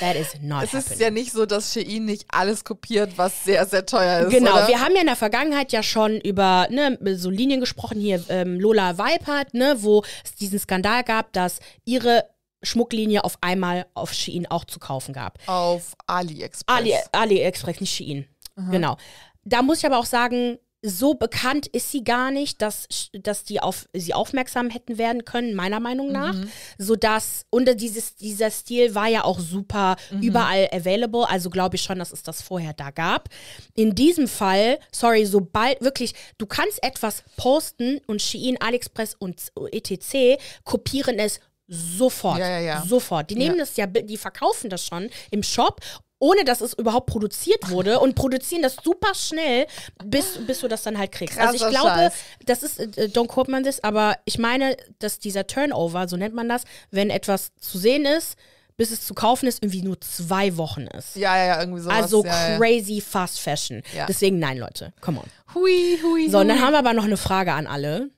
That is not es happening. ist ja nicht so, dass Shein nicht alles kopiert, was sehr, sehr teuer ist. Genau, oder? wir haben ja in der Vergangenheit ja schon über ne, so Linien gesprochen, hier ähm, Lola Weipert, ne, wo es diesen Skandal gab, dass ihre Schmucklinie auf einmal auf Shein auch zu kaufen gab. Auf AliExpress. Ali, AliExpress, nicht Shein. Aha. Genau. Da muss ich aber auch sagen, so bekannt ist sie gar nicht, dass, dass die auf sie aufmerksam hätten werden können, meiner Meinung nach. Mhm. Sodass, und dieses, dieser Stil war ja auch super mhm. überall available, also glaube ich schon, dass es das vorher da gab. In diesem Fall, sorry, sobald wirklich, du kannst etwas posten und Shein, AliExpress und etc. kopieren es Sofort, ja, ja, ja. sofort. Die nehmen das ja, die verkaufen das schon im Shop ohne dass es überhaupt produziert wurde und produzieren das super schnell, bis, bis du das dann halt kriegst. Krasser also ich glaube, Scheiß. das ist, äh, äh don't quote man this, aber ich meine, dass dieser Turnover, so nennt man das, wenn etwas zu sehen ist, bis es zu kaufen ist, irgendwie nur zwei Wochen ist. Ja, ja, irgendwie so. Also ja, crazy ja. fast fashion. Ja. Deswegen nein, Leute, come on. Hui, hui. So, und dann haben wir aber noch eine Frage an alle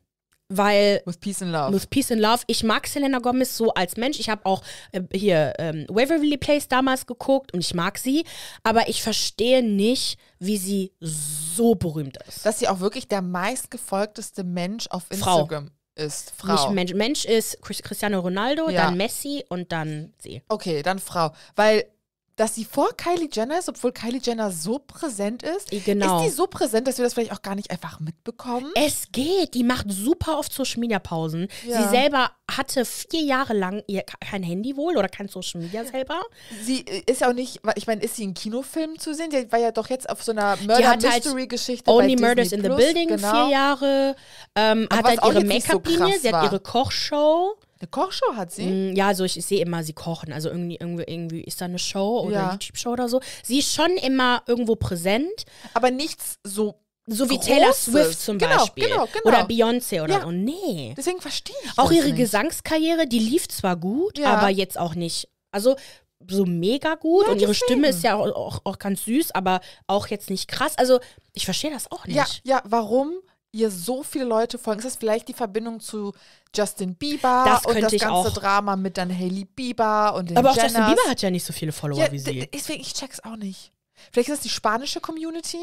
weil with peace and love. With peace and love. Ich mag Selena Gomez so als Mensch. Ich habe auch äh, hier ähm, Waverly Place damals geguckt und ich mag sie, aber ich verstehe nicht, wie sie so berühmt ist. Dass sie auch wirklich der meistgefolgteste Mensch auf Instagram Frau ist Frau. Nicht Mensch. Mensch ist Cristiano Ronaldo, ja. dann Messi und dann sie. Okay, dann Frau. Weil dass sie vor Kylie Jenner ist, obwohl Kylie Jenner so präsent ist. Genau. Ist die so präsent, dass wir das vielleicht auch gar nicht einfach mitbekommen? Es geht. Die macht super oft Social Media Pausen. Ja. Sie selber hatte vier Jahre lang ihr kein Handy wohl oder kein Social Media selber. Sie äh, ist auch nicht, ich meine, ist sie in Kinofilmen zu sehen? Sie war ja doch jetzt auf so einer Murder-Mystery-Geschichte. Halt Only Murders Disney in Plus. the Building, genau. vier Jahre. Ähm, hat halt ihre Make-up-Linie, so sie hat ihre Kochshow. Eine Kochshow hat sie? Mm, ja, also ich, ich sehe immer sie kochen. Also irgendwie, irgendwie, irgendwie ist da eine Show oder ja. YouTube-Show oder so. Sie ist schon immer irgendwo präsent. Aber nichts so so wie Großes. Taylor Swift zum genau, Beispiel. Genau, genau. Oder Beyoncé oder ja. so. Nee. Deswegen verstehe ich. Auch ihre nicht. Gesangskarriere, die lief zwar gut, ja. aber jetzt auch nicht. Also so mega gut ja, und ihre Stimme ist ja auch, auch, auch, ganz süß, aber auch jetzt nicht krass. Also ich verstehe das auch nicht. Ja, ja, warum ihr so viele Leute folgen. Ist das vielleicht die Verbindung zu Justin Bieber das und das ganze auch. Drama mit dann Hailey Bieber und den Aber auch Jenners. Justin Bieber hat ja nicht so viele Follower ja, wie sie. Deswegen, ich check's auch nicht. Vielleicht ist das die spanische Community?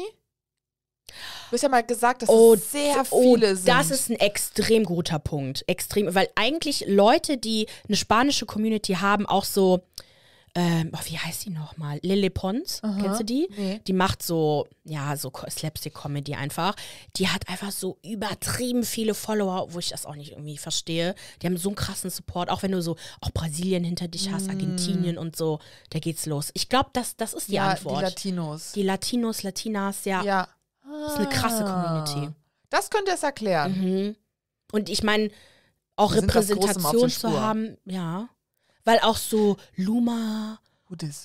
Du hast ja mal gesagt, dass oh, es sehr oh, viele oh, sind. Das ist ein extrem guter Punkt. Extrem, weil eigentlich Leute, die eine spanische Community haben, auch so ähm, oh, wie heißt die nochmal? Lille Pons, Aha. kennst du die? Nee. Die macht so, ja, so Slapstick-Comedy einfach. Die hat einfach so übertrieben viele Follower, wo ich das auch nicht irgendwie verstehe. Die haben so einen krassen Support, auch wenn du so auch Brasilien hinter dich hast, mm. Argentinien und so, da geht's los. Ich glaube, das, das ist die ja, Antwort. Die Latinos. Die Latinos, Latinas, ja. Ja. Das ist eine krasse ah. Community. Das könnte es erklären. Mhm. Und ich meine, auch Repräsentation zu haben, ja. Weil auch so Luma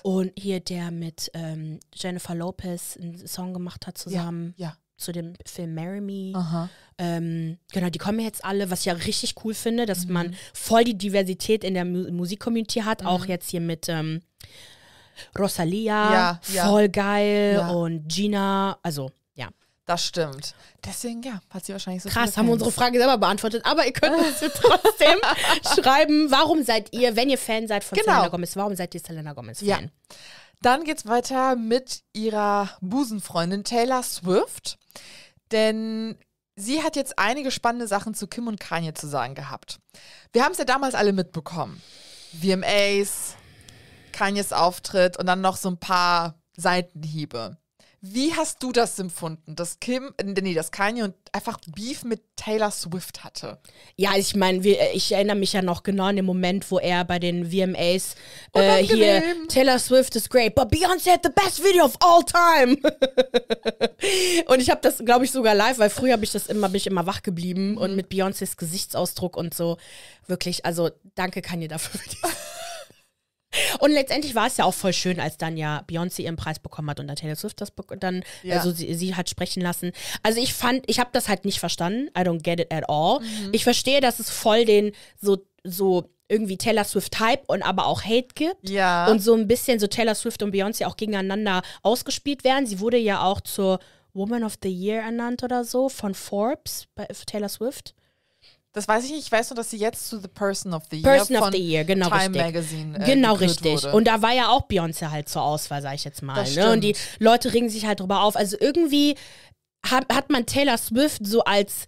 und hier der mit ähm, Jennifer Lopez einen Song gemacht hat zusammen. Ja. ja. Zu dem Film Marry Me. Ähm, genau, die kommen jetzt alle, was ich ja richtig cool finde, dass mhm. man voll die Diversität in der Mu Musikcommunity hat. Mhm. Auch jetzt hier mit ähm, Rosalia, ja, voll ja. geil. Und Gina, also ja. Das stimmt. Deswegen, ja, hat sie wahrscheinlich so Krass, haben wir unsere Frage selber beantwortet. Aber ihr könnt uns trotzdem schreiben, warum seid ihr, wenn ihr Fan seid von genau. Selena Gomez, warum seid ihr Selena Gomez Fan? Ja. Dann geht's weiter mit ihrer Busenfreundin Taylor Swift. Denn sie hat jetzt einige spannende Sachen zu Kim und Kanye zu sagen gehabt. Wir haben es ja damals alle mitbekommen. VMAs, Kanyes Auftritt und dann noch so ein paar Seitenhiebe. Wie hast du das empfunden, dass Kim, äh, nee, dass Kanye einfach Beef mit Taylor Swift hatte? Ja, ich meine, äh, ich erinnere mich ja noch genau an den Moment, wo er bei den VMAs äh, hier Taylor Swift is great, but Beyoncé had the best video of all time. und ich habe das, glaube ich, sogar live, weil früher habe ich das immer, bin ich immer wach geblieben mhm. und mit Beyoncés Gesichtsausdruck und so wirklich. Also danke Kanye dafür. Und letztendlich war es ja auch voll schön, als dann ja Beyoncé ihren Preis bekommen hat und dann Taylor Swift das dann, ja. also sie, sie, hat sprechen lassen. Also ich fand, ich habe das halt nicht verstanden. I don't get it at all. Mhm. Ich verstehe, dass es voll den so, so irgendwie Taylor Swift Hype und aber auch Hate gibt. Ja. Und so ein bisschen so Taylor Swift und Beyoncé auch gegeneinander ausgespielt werden. Sie wurde ja auch zur Woman of the Year ernannt oder so von Forbes bei Taylor Swift. Das weiß ich nicht. Ich weiß nur, dass sie jetzt zu The Person of the Year Person von of the Year, genau Time richtig. Magazine äh, Genau richtig. Wurde. Und da war ja auch Beyoncé halt zur Auswahl, sag ich jetzt mal. Ne? Und die Leute regen sich halt drüber auf. Also irgendwie hat, hat man Taylor Swift so als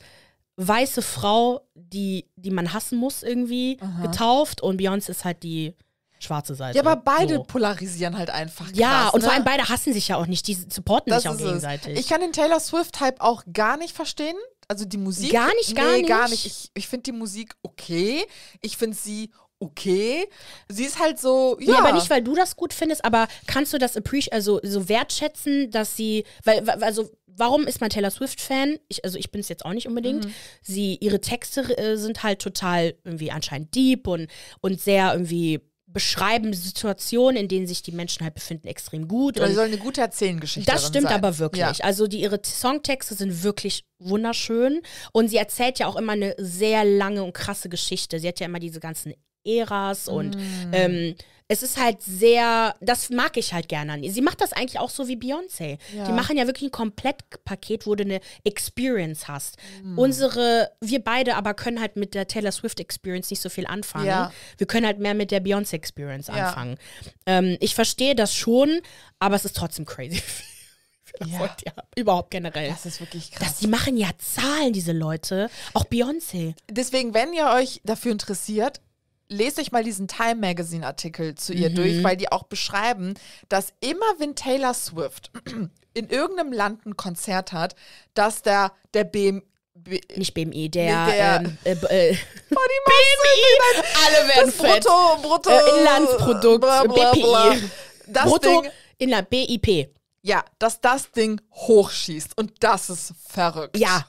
weiße Frau, die, die man hassen muss irgendwie, Aha. getauft. Und Beyoncé ist halt die schwarze Seite. Ja, aber beide so. polarisieren halt einfach. Krass, ja, und ne? vor allem beide hassen sich ja auch nicht. Die supporten das sich auch gegenseitig. Es. Ich kann den Taylor Swift-Hype auch gar nicht verstehen also die Musik. Gar nicht, gar nee, nicht. gar nicht. Ich, ich finde die Musik okay. Ich finde sie okay. Sie ist halt so, ja. Nee, aber nicht, weil du das gut findest, aber kannst du das also so wertschätzen, dass sie, weil, also warum ist man Taylor Swift-Fan? also ich bin es jetzt auch nicht unbedingt. Mhm. Sie, ihre Texte äh, sind halt total irgendwie anscheinend deep und, und sehr irgendwie beschreiben Situationen, in denen sich die Menschen halt befinden, extrem gut. Also und sie soll eine gute Erzählengeschichte Das stimmt sein. aber wirklich. Ja. Also die, ihre Songtexte sind wirklich wunderschön. Und sie erzählt ja auch immer eine sehr lange und krasse Geschichte. Sie hat ja immer diese ganzen Eras und mm. ähm, es ist halt sehr, das mag ich halt gerne an ihr. Sie macht das eigentlich auch so wie Beyoncé. Ja. Die machen ja wirklich ein Komplettpaket, wo du eine Experience hast. Mhm. Unsere, wir beide aber können halt mit der Taylor Swift Experience nicht so viel anfangen. Ja. Wir können halt mehr mit der Beyoncé Experience anfangen. Ja. Ähm, ich verstehe das schon, aber es ist trotzdem crazy. Ja. Überhaupt generell. Das ist wirklich krass. Dass die machen ja Zahlen, diese Leute. Auch Beyoncé. Deswegen, wenn ihr euch dafür interessiert, lest euch mal diesen Time Magazine Artikel zu ihr mhm. durch, weil die auch beschreiben, dass immer wenn Taylor Swift in irgendeinem Land ein Konzert hat, dass der, der BM, B nicht BMI, der, der ähm, äh, äh, BMI, alle werden das fett. Brutto, Brutto, äh, Inlandsprodukt, bla, bla, BPI. Bla. Das Brutto, Ding, Inland, BIP. Ja, dass das Ding hochschießt und das ist verrückt. Ja,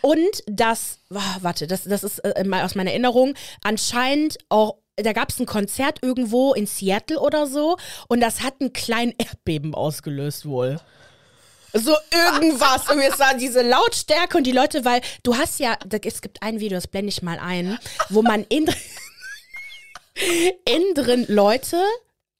und das, oh, warte, das, das ist äh, mal aus meiner Erinnerung, anscheinend auch da gab es ein Konzert irgendwo in Seattle oder so und das hat einen kleinen Erdbeben ausgelöst wohl. So irgendwas. Und wir sahen diese Lautstärke und die Leute, weil du hast ja, es gibt ein Video, das blende ich mal ein, wo man innen drin Leute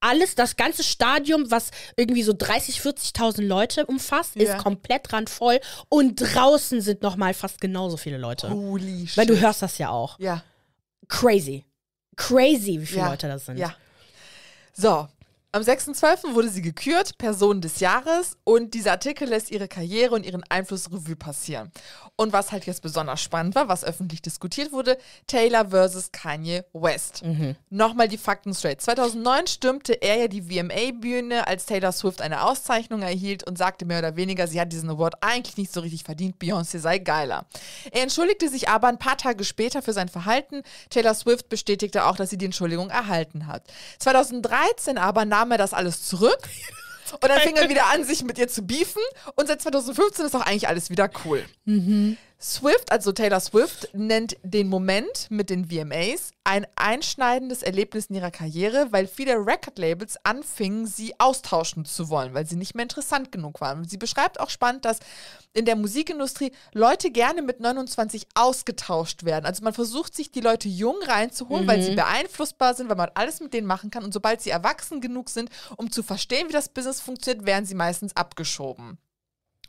alles, das ganze Stadium, was irgendwie so 30, 40.000 Leute umfasst, ja. ist komplett randvoll. Und draußen sind nochmal fast genauso viele Leute. Holy shit. Weil du hörst das ja auch. Ja. Crazy. Crazy, wie viele ja. Leute das sind. Ja. So, am 6.12. wurde sie gekürt, Person des Jahres, und dieser Artikel lässt ihre Karriere und ihren Einfluss Revue passieren. Und was halt jetzt besonders spannend war, was öffentlich diskutiert wurde, Taylor versus Kanye West. Mhm. Nochmal die Fakten straight. 2009 stürmte er ja die VMA-Bühne, als Taylor Swift eine Auszeichnung erhielt und sagte mehr oder weniger, sie hat diesen Award eigentlich nicht so richtig verdient, Beyoncé sei geiler. Er entschuldigte sich aber ein paar Tage später für sein Verhalten. Taylor Swift bestätigte auch, dass sie die Entschuldigung erhalten hat. 2013 aber nach nahm er das alles zurück. Und dann fing er wieder an, sich mit ihr zu beefen. Und seit 2015 ist auch eigentlich alles wieder cool. Mhm. Swift, also Taylor Swift, nennt den Moment mit den VMAs ein einschneidendes Erlebnis in ihrer Karriere, weil viele Record-Labels anfingen, sie austauschen zu wollen, weil sie nicht mehr interessant genug waren. sie beschreibt auch spannend, dass in der Musikindustrie Leute gerne mit 29 ausgetauscht werden. Also man versucht sich die Leute jung reinzuholen, mhm. weil sie mhm. beeinflussbar sind, weil man alles mit denen machen kann. Und sobald sie erwachsen genug sind, um zu verstehen, wie das Business funktioniert, werden sie meistens abgeschoben.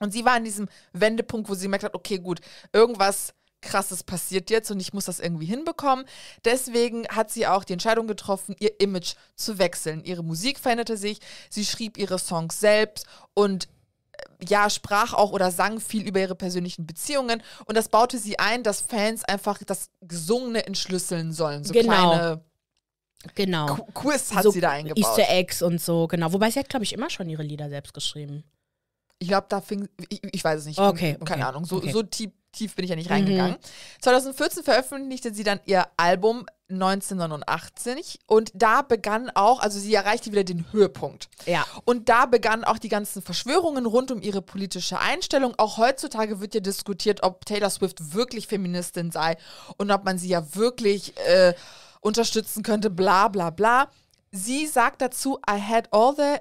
Und sie war an diesem Wendepunkt, wo sie gemerkt hat, okay, gut, irgendwas krasses passiert jetzt und ich muss das irgendwie hinbekommen. Deswegen hat sie auch die Entscheidung getroffen, ihr Image zu wechseln. Ihre Musik veränderte sich, sie schrieb ihre Songs selbst und äh, ja, sprach auch oder sang viel über ihre persönlichen Beziehungen und das baute sie ein, dass Fans einfach das Gesungene entschlüsseln sollen. So genau. kleine genau. Quiz hat so sie da eingebaut. Easter Eggs und so, genau. Wobei sie hat, glaube ich, immer schon ihre Lieder selbst geschrieben. Ich glaube, da fing. Ich, ich, weiß es nicht. Okay. okay keine Ahnung. So, okay. so tief, tief, bin ich ja nicht mhm. reingegangen. Mhm. 2014 veröffentlichte sie dann ihr Album 1989 und da begann auch, also sie erreichte wieder den Höhepunkt. Ja. Und da begannen auch die ganzen Verschwörungen rund um ihre politische Einstellung. Auch heutzutage wird ja diskutiert, ob Taylor Swift wirklich Feministin sei und ob man sie ja wirklich äh, unterstützen könnte, bla bla bla. Sie sagt dazu, I had all the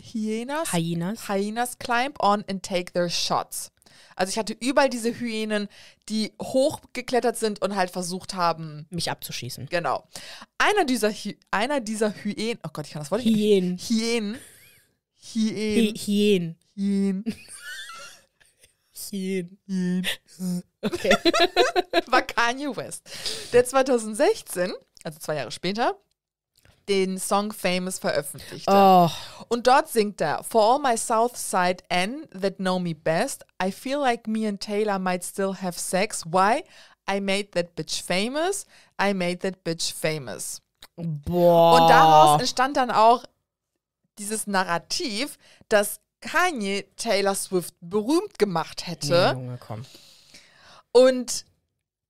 Hyenas, Hyenas. Hyenas climb on and take their shots. Also ich hatte überall diese Hyänen, die hochgeklettert sind und halt versucht haben, mich abzuschießen. Genau. Einer dieser, Hy einer dieser Hyänen, oh Gott, ich kann das Wort nicht. Hyänen. Hyänen. Hyänen. Hyänen. Hyänen. Hyänen. Okay. War Kanye West, der 2016, also zwei Jahre später, den Song Famous veröffentlichte. Oh. Und dort singt er, For all my South Side N that know me best, I feel like me and Taylor might still have sex. Why? I made that bitch famous. I made that bitch famous. Boah. Und daraus entstand dann auch dieses Narrativ, dass Kanye Taylor Swift berühmt gemacht hätte. Nee, Junge, komm. Und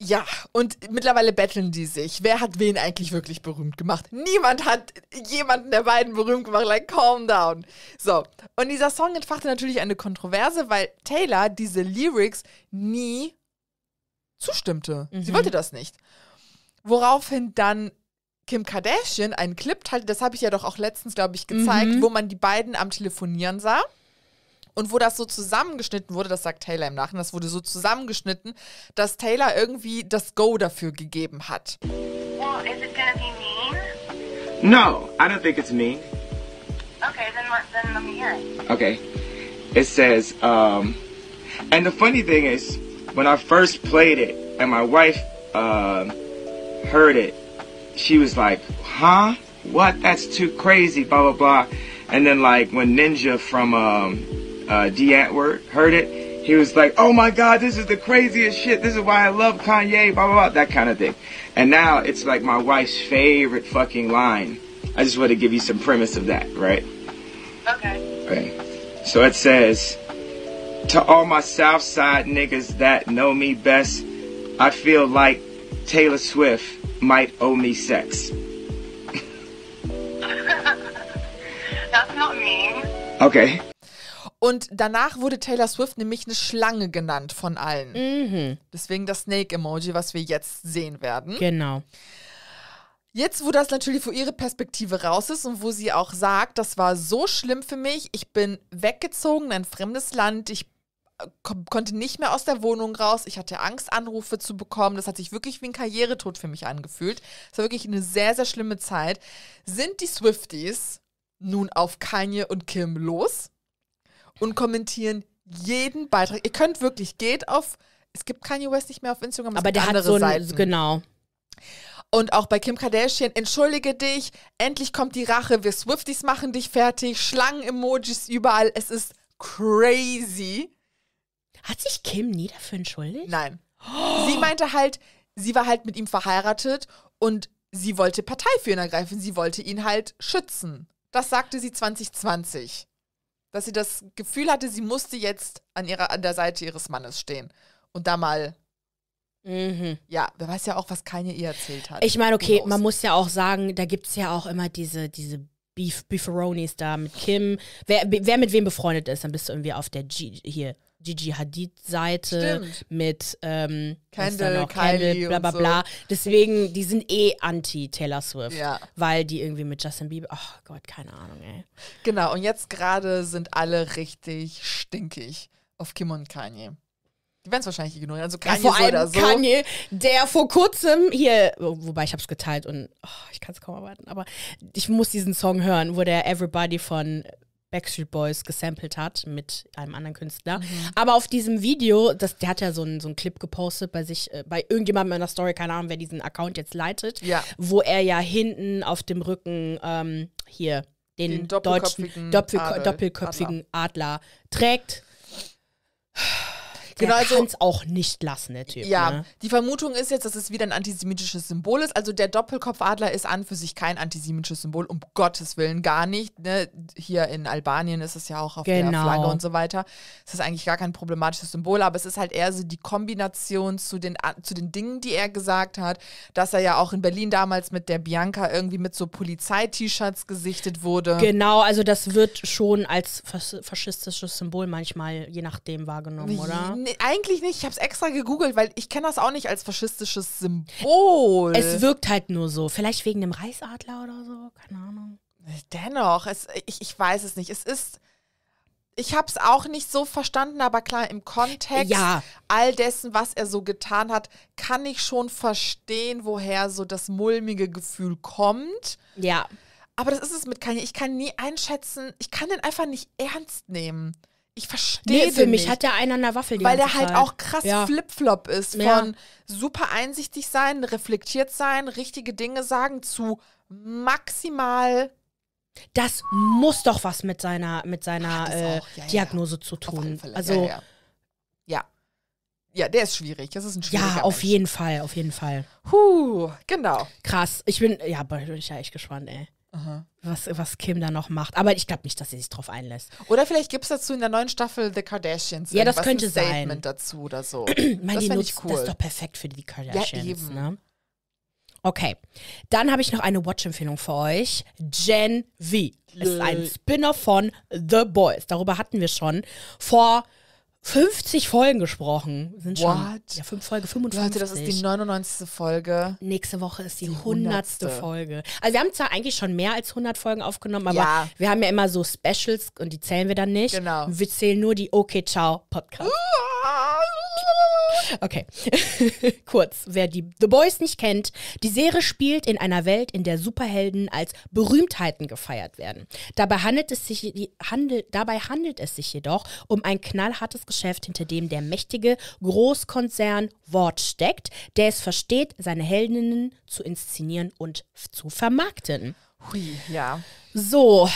ja, und mittlerweile betteln die sich. Wer hat wen eigentlich wirklich berühmt gemacht? Niemand hat jemanden der beiden berühmt gemacht. Like, calm down. So, und dieser Song entfachte natürlich eine Kontroverse, weil Taylor diese Lyrics nie zustimmte. Mhm. Sie wollte das nicht. Woraufhin dann Kim Kardashian einen Clip teilte, das habe ich ja doch auch letztens, glaube ich, gezeigt, mhm. wo man die beiden am Telefonieren sah und wo das so zusammengeschnitten wurde, das sagt Taylor im Nachhinein, das wurde so zusammengeschnitten, dass Taylor irgendwie das Go dafür gegeben hat. Well, is it gonna be mean? No, I don't think it's mean. Okay, then, then let me hear it. Okay. It says, um, and the funny thing is, when I first played it and my wife uh, heard it, she was like, huh? What? That's too crazy, blah, blah, blah. And then, like, when Ninja from um, uh, D. Antwoord heard it, he was like, oh my God, this is the craziest shit. This is why I love Kanye, blah, blah, blah, that kind of thing. And now it's like my wife's favorite fucking line. I just want to give you some premise of that, right? Okay. Okay. So it says, to all my South Side niggas that know me best, I feel like Taylor Swift might owe me sex. That's not mean. Okay. Und danach wurde Taylor Swift nämlich eine Schlange genannt von allen. Mhm. Deswegen das Snake-Emoji, was wir jetzt sehen werden. Genau. Jetzt, wo das natürlich vor ihre Perspektive raus ist und wo sie auch sagt, das war so schlimm für mich, ich bin weggezogen in ein fremdes Land, ich äh, konnte nicht mehr aus der Wohnung raus, ich hatte Angst, Anrufe zu bekommen, das hat sich wirklich wie ein Karrieretod für mich angefühlt. Es war wirklich eine sehr, sehr schlimme Zeit. Sind die Swifties nun auf Kanye und Kim los? und kommentieren jeden Beitrag. Ihr könnt wirklich, geht auf, es gibt Kanye West nicht mehr auf Instagram, aber der andere hat so ein, genau. Und auch bei Kim Kardashian, entschuldige dich, endlich kommt die Rache, wir Swifties machen dich fertig, Schlangen-Emojis überall, es ist crazy. Hat sich Kim nie dafür entschuldigt? Nein. Oh. Sie meinte halt, sie war halt mit ihm verheiratet und sie wollte Partei für ihn ergreifen, sie wollte ihn halt schützen. Das sagte sie 2020 dass sie das Gefühl hatte, sie musste jetzt an, ihrer, an der Seite ihres Mannes stehen und da mal. Mhm. Ja, wer weiß ja auch, was keine ihr erzählt hat. Ich meine, okay, man muss ja auch sagen, da gibt es ja auch immer diese, diese Beef, Beefaronis da mit Kim. Wer, wer mit wem befreundet ist, dann bist du irgendwie auf der G hier Gigi Hadid-Seite, mit ähm, Kendall, Kendall, bla bla bla. So. Deswegen, die sind eh anti-Taylor Swift, ja. weil die irgendwie mit Justin Bieber, ach oh Gott, keine Ahnung, ey. Genau, und jetzt gerade sind alle richtig stinkig auf Kim und Kanye. Die werden es wahrscheinlich ignorieren. Also Kanye ja, vor allem so. Kanye, der vor kurzem hier, wobei ich habe es geteilt und oh, ich kann es kaum erwarten, aber ich muss diesen Song hören, wo der Everybody von Backstreet Boys gesampelt hat mit einem anderen Künstler. Mhm. Aber auf diesem Video, das, der hat ja so einen, so einen Clip gepostet bei sich, äh, bei irgendjemandem in der Story, keine Ahnung, wer diesen Account jetzt leitet, ja. wo er ja hinten auf dem Rücken ähm, hier den, den deutschen doppelköpfigen Adler. Adler trägt genau, also, kann es auch nicht lassen, der Typ. Ja, ne? die Vermutung ist jetzt, dass es wieder ein antisemitisches Symbol ist. Also der Doppelkopfadler ist an für sich kein antisemitisches Symbol, um Gottes Willen gar nicht. Ne? Hier in Albanien ist es ja auch auf genau. der Flagge und so weiter. Es ist eigentlich gar kein problematisches Symbol, aber es ist halt eher so die Kombination zu den, zu den Dingen, die er gesagt hat, dass er ja auch in Berlin damals mit der Bianca irgendwie mit so Polizei-T-Shirts gesichtet wurde. Genau, also das wird schon als faschistisches Symbol manchmal, je nachdem, wahrgenommen, oder? Nee, eigentlich nicht. Ich habe es extra gegoogelt, weil ich kenne das auch nicht als faschistisches Symbol. Es wirkt halt nur so. Vielleicht wegen dem Reichsadler oder so. Keine Ahnung. Dennoch, es, ich, ich weiß es nicht. Es ist ich habe es auch nicht so verstanden, aber klar, im Kontext ja. all dessen, was er so getan hat, kann ich schon verstehen, woher so das mulmige Gefühl kommt. Ja. Aber das ist es mit Kanye. Ich kann nie einschätzen, ich kann den einfach nicht ernst nehmen. Ich verstehe. Nee, für mich nicht. hat ja einer an der Waffel die Weil der halt Zeit. auch krass ja. Flipflop ist. Von super einsichtig sein, reflektiert sein, richtige Dinge sagen zu maximal. Das muss doch was mit seiner, mit seiner Ach, äh, ja, Diagnose zu tun. Fall, also. ja. Ja, der ist schwierig. Das ist ein schwieriger Ja, auf Mensch. jeden Fall, auf jeden Fall. Huh, genau. Krass. Ich bin, ja, bin ich ja echt gespannt, ey. Aha. Was, was Kim da noch macht. Aber ich glaube nicht, dass sie sich drauf einlässt. Oder vielleicht gibt es dazu in der neuen Staffel The Kardashians. Ja, das könnte ein Statement sein. dazu oder so. Meine, das finde cool. Das ist doch perfekt für die Kardashians. Ja, eben. Ne? Okay, dann habe ich noch eine Watch-Empfehlung für euch. Gen V ist ein Spinner von The Boys. Darüber hatten wir schon vor 50 Folgen gesprochen. sind schon. What? Ja, fünf Folge 55. Leute, das ist die 99. Folge. Nächste Woche ist die, die 100. 100. Folge. Also wir haben zwar eigentlich schon mehr als 100 Folgen aufgenommen, aber ja. wir haben ja immer so Specials und die zählen wir dann nicht. Genau. Wir zählen nur die Okay, ciao Podcast. Uh! Okay, kurz, wer die The Boys nicht kennt, die Serie spielt in einer Welt, in der Superhelden als Berühmtheiten gefeiert werden. Dabei handelt es sich, handel, dabei handelt es sich jedoch um ein knallhartes Geschäft, hinter dem der mächtige Großkonzern Wort steckt, der es versteht, seine Heldinnen zu inszenieren und zu vermarkten. Hui, ja. So,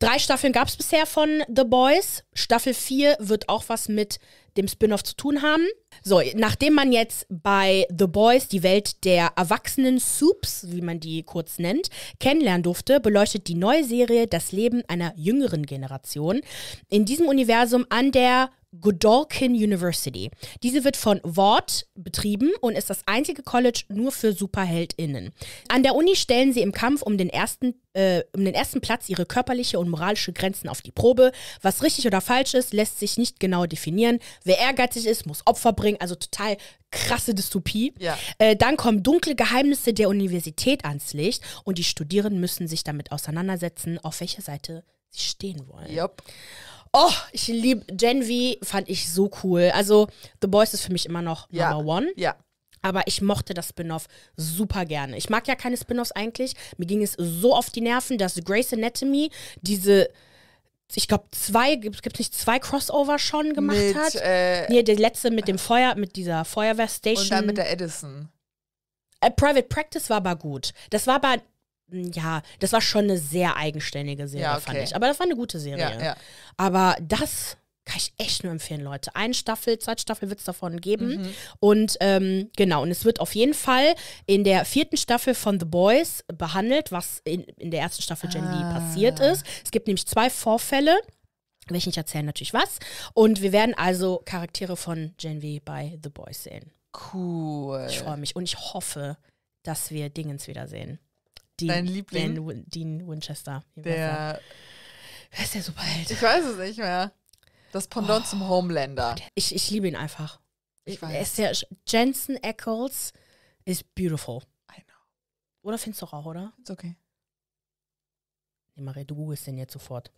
drei Staffeln gab es bisher von The Boys. Staffel 4 wird auch was mit dem Spin-off zu tun haben. So, nachdem man jetzt bei The Boys die Welt der erwachsenen Soups, wie man die kurz nennt, kennenlernen durfte, beleuchtet die neue Serie das Leben einer jüngeren Generation in diesem Universum an der Godolkin University. Diese wird von Ward betrieben und ist das einzige College nur für SuperheldInnen. An der Uni stellen sie im Kampf um den ersten, äh, um den ersten Platz ihre körperliche und moralische Grenzen auf die Probe. Was richtig oder falsch ist, lässt sich nicht genau definieren. Wer ehrgeizig ist, muss Opfer bringen. Also total krasse Dystopie. Ja. Äh, dann kommen dunkle Geheimnisse der Universität ans Licht und die Studierenden müssen sich damit auseinandersetzen, auf welcher Seite sie stehen wollen. Yep. Oh, ich liebe Gen V, fand ich so cool. Also The Boys ist für mich immer noch ja. Number One. Ja. Aber ich mochte das Spin-off super gerne. Ich mag ja keine Spin-offs eigentlich. Mir ging es so auf die Nerven, dass Grace Anatomy diese ich glaube, zwei, gibt es nicht zwei Crossover schon gemacht mit, hat? Äh, nee, der letzte mit dem Feuer, mit dieser Feuerwehrstation. Und dann mit der Edison. Äh, Private Practice war aber gut. Das war aber ja, das war schon eine sehr eigenständige Serie, ja, okay. fand ich. Aber das war eine gute Serie. Ja, ja. Aber das kann ich echt nur empfehlen, Leute. Eine Staffel, zweite Staffel wird es davon geben. Mhm. Und ähm, genau, und es wird auf jeden Fall in der vierten Staffel von The Boys behandelt, was in, in der ersten Staffel Gen ah. passiert ist. Es gibt nämlich zwei Vorfälle will ich nicht erzählen, natürlich was. Und wir werden also Charaktere von Gen V bei The Boys sehen. Cool. Ich freue mich und ich hoffe, dass wir Dingens wiedersehen. Dean, Dein Liebling? Dean, Dean Winchester. Der. Wer ist der Superheld? Ich weiß es nicht mehr. Das Pendant oh. zum Homelander. Oh, ich, ich liebe ihn einfach. Ich weiß. Er ist der Jensen Eccles ist beautiful. I know. Oder findest du auch, oder? Ist okay. Nee, Maria, du googelst den jetzt sofort.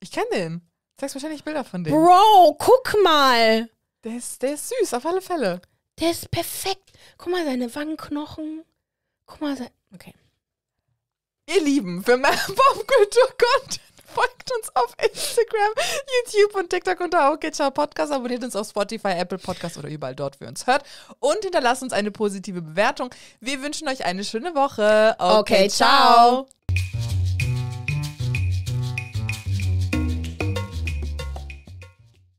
Ich kenne den. Zeigst wahrscheinlich Bilder von dem. Bro, guck mal. Der ist, der ist süß, auf alle Fälle. Der ist perfekt. Guck mal, seine Wangenknochen. Guck mal, sein. Okay. Ihr Lieben, für mehr Popkultur-Content folgt uns auf Instagram, YouTube und TikTok unter okay, Podcast. Abonniert uns auf Spotify, Apple Podcast oder überall dort, wo ihr uns hört. Und hinterlasst uns eine positive Bewertung. Wir wünschen euch eine schöne Woche. Okay, okay ciao. ciao.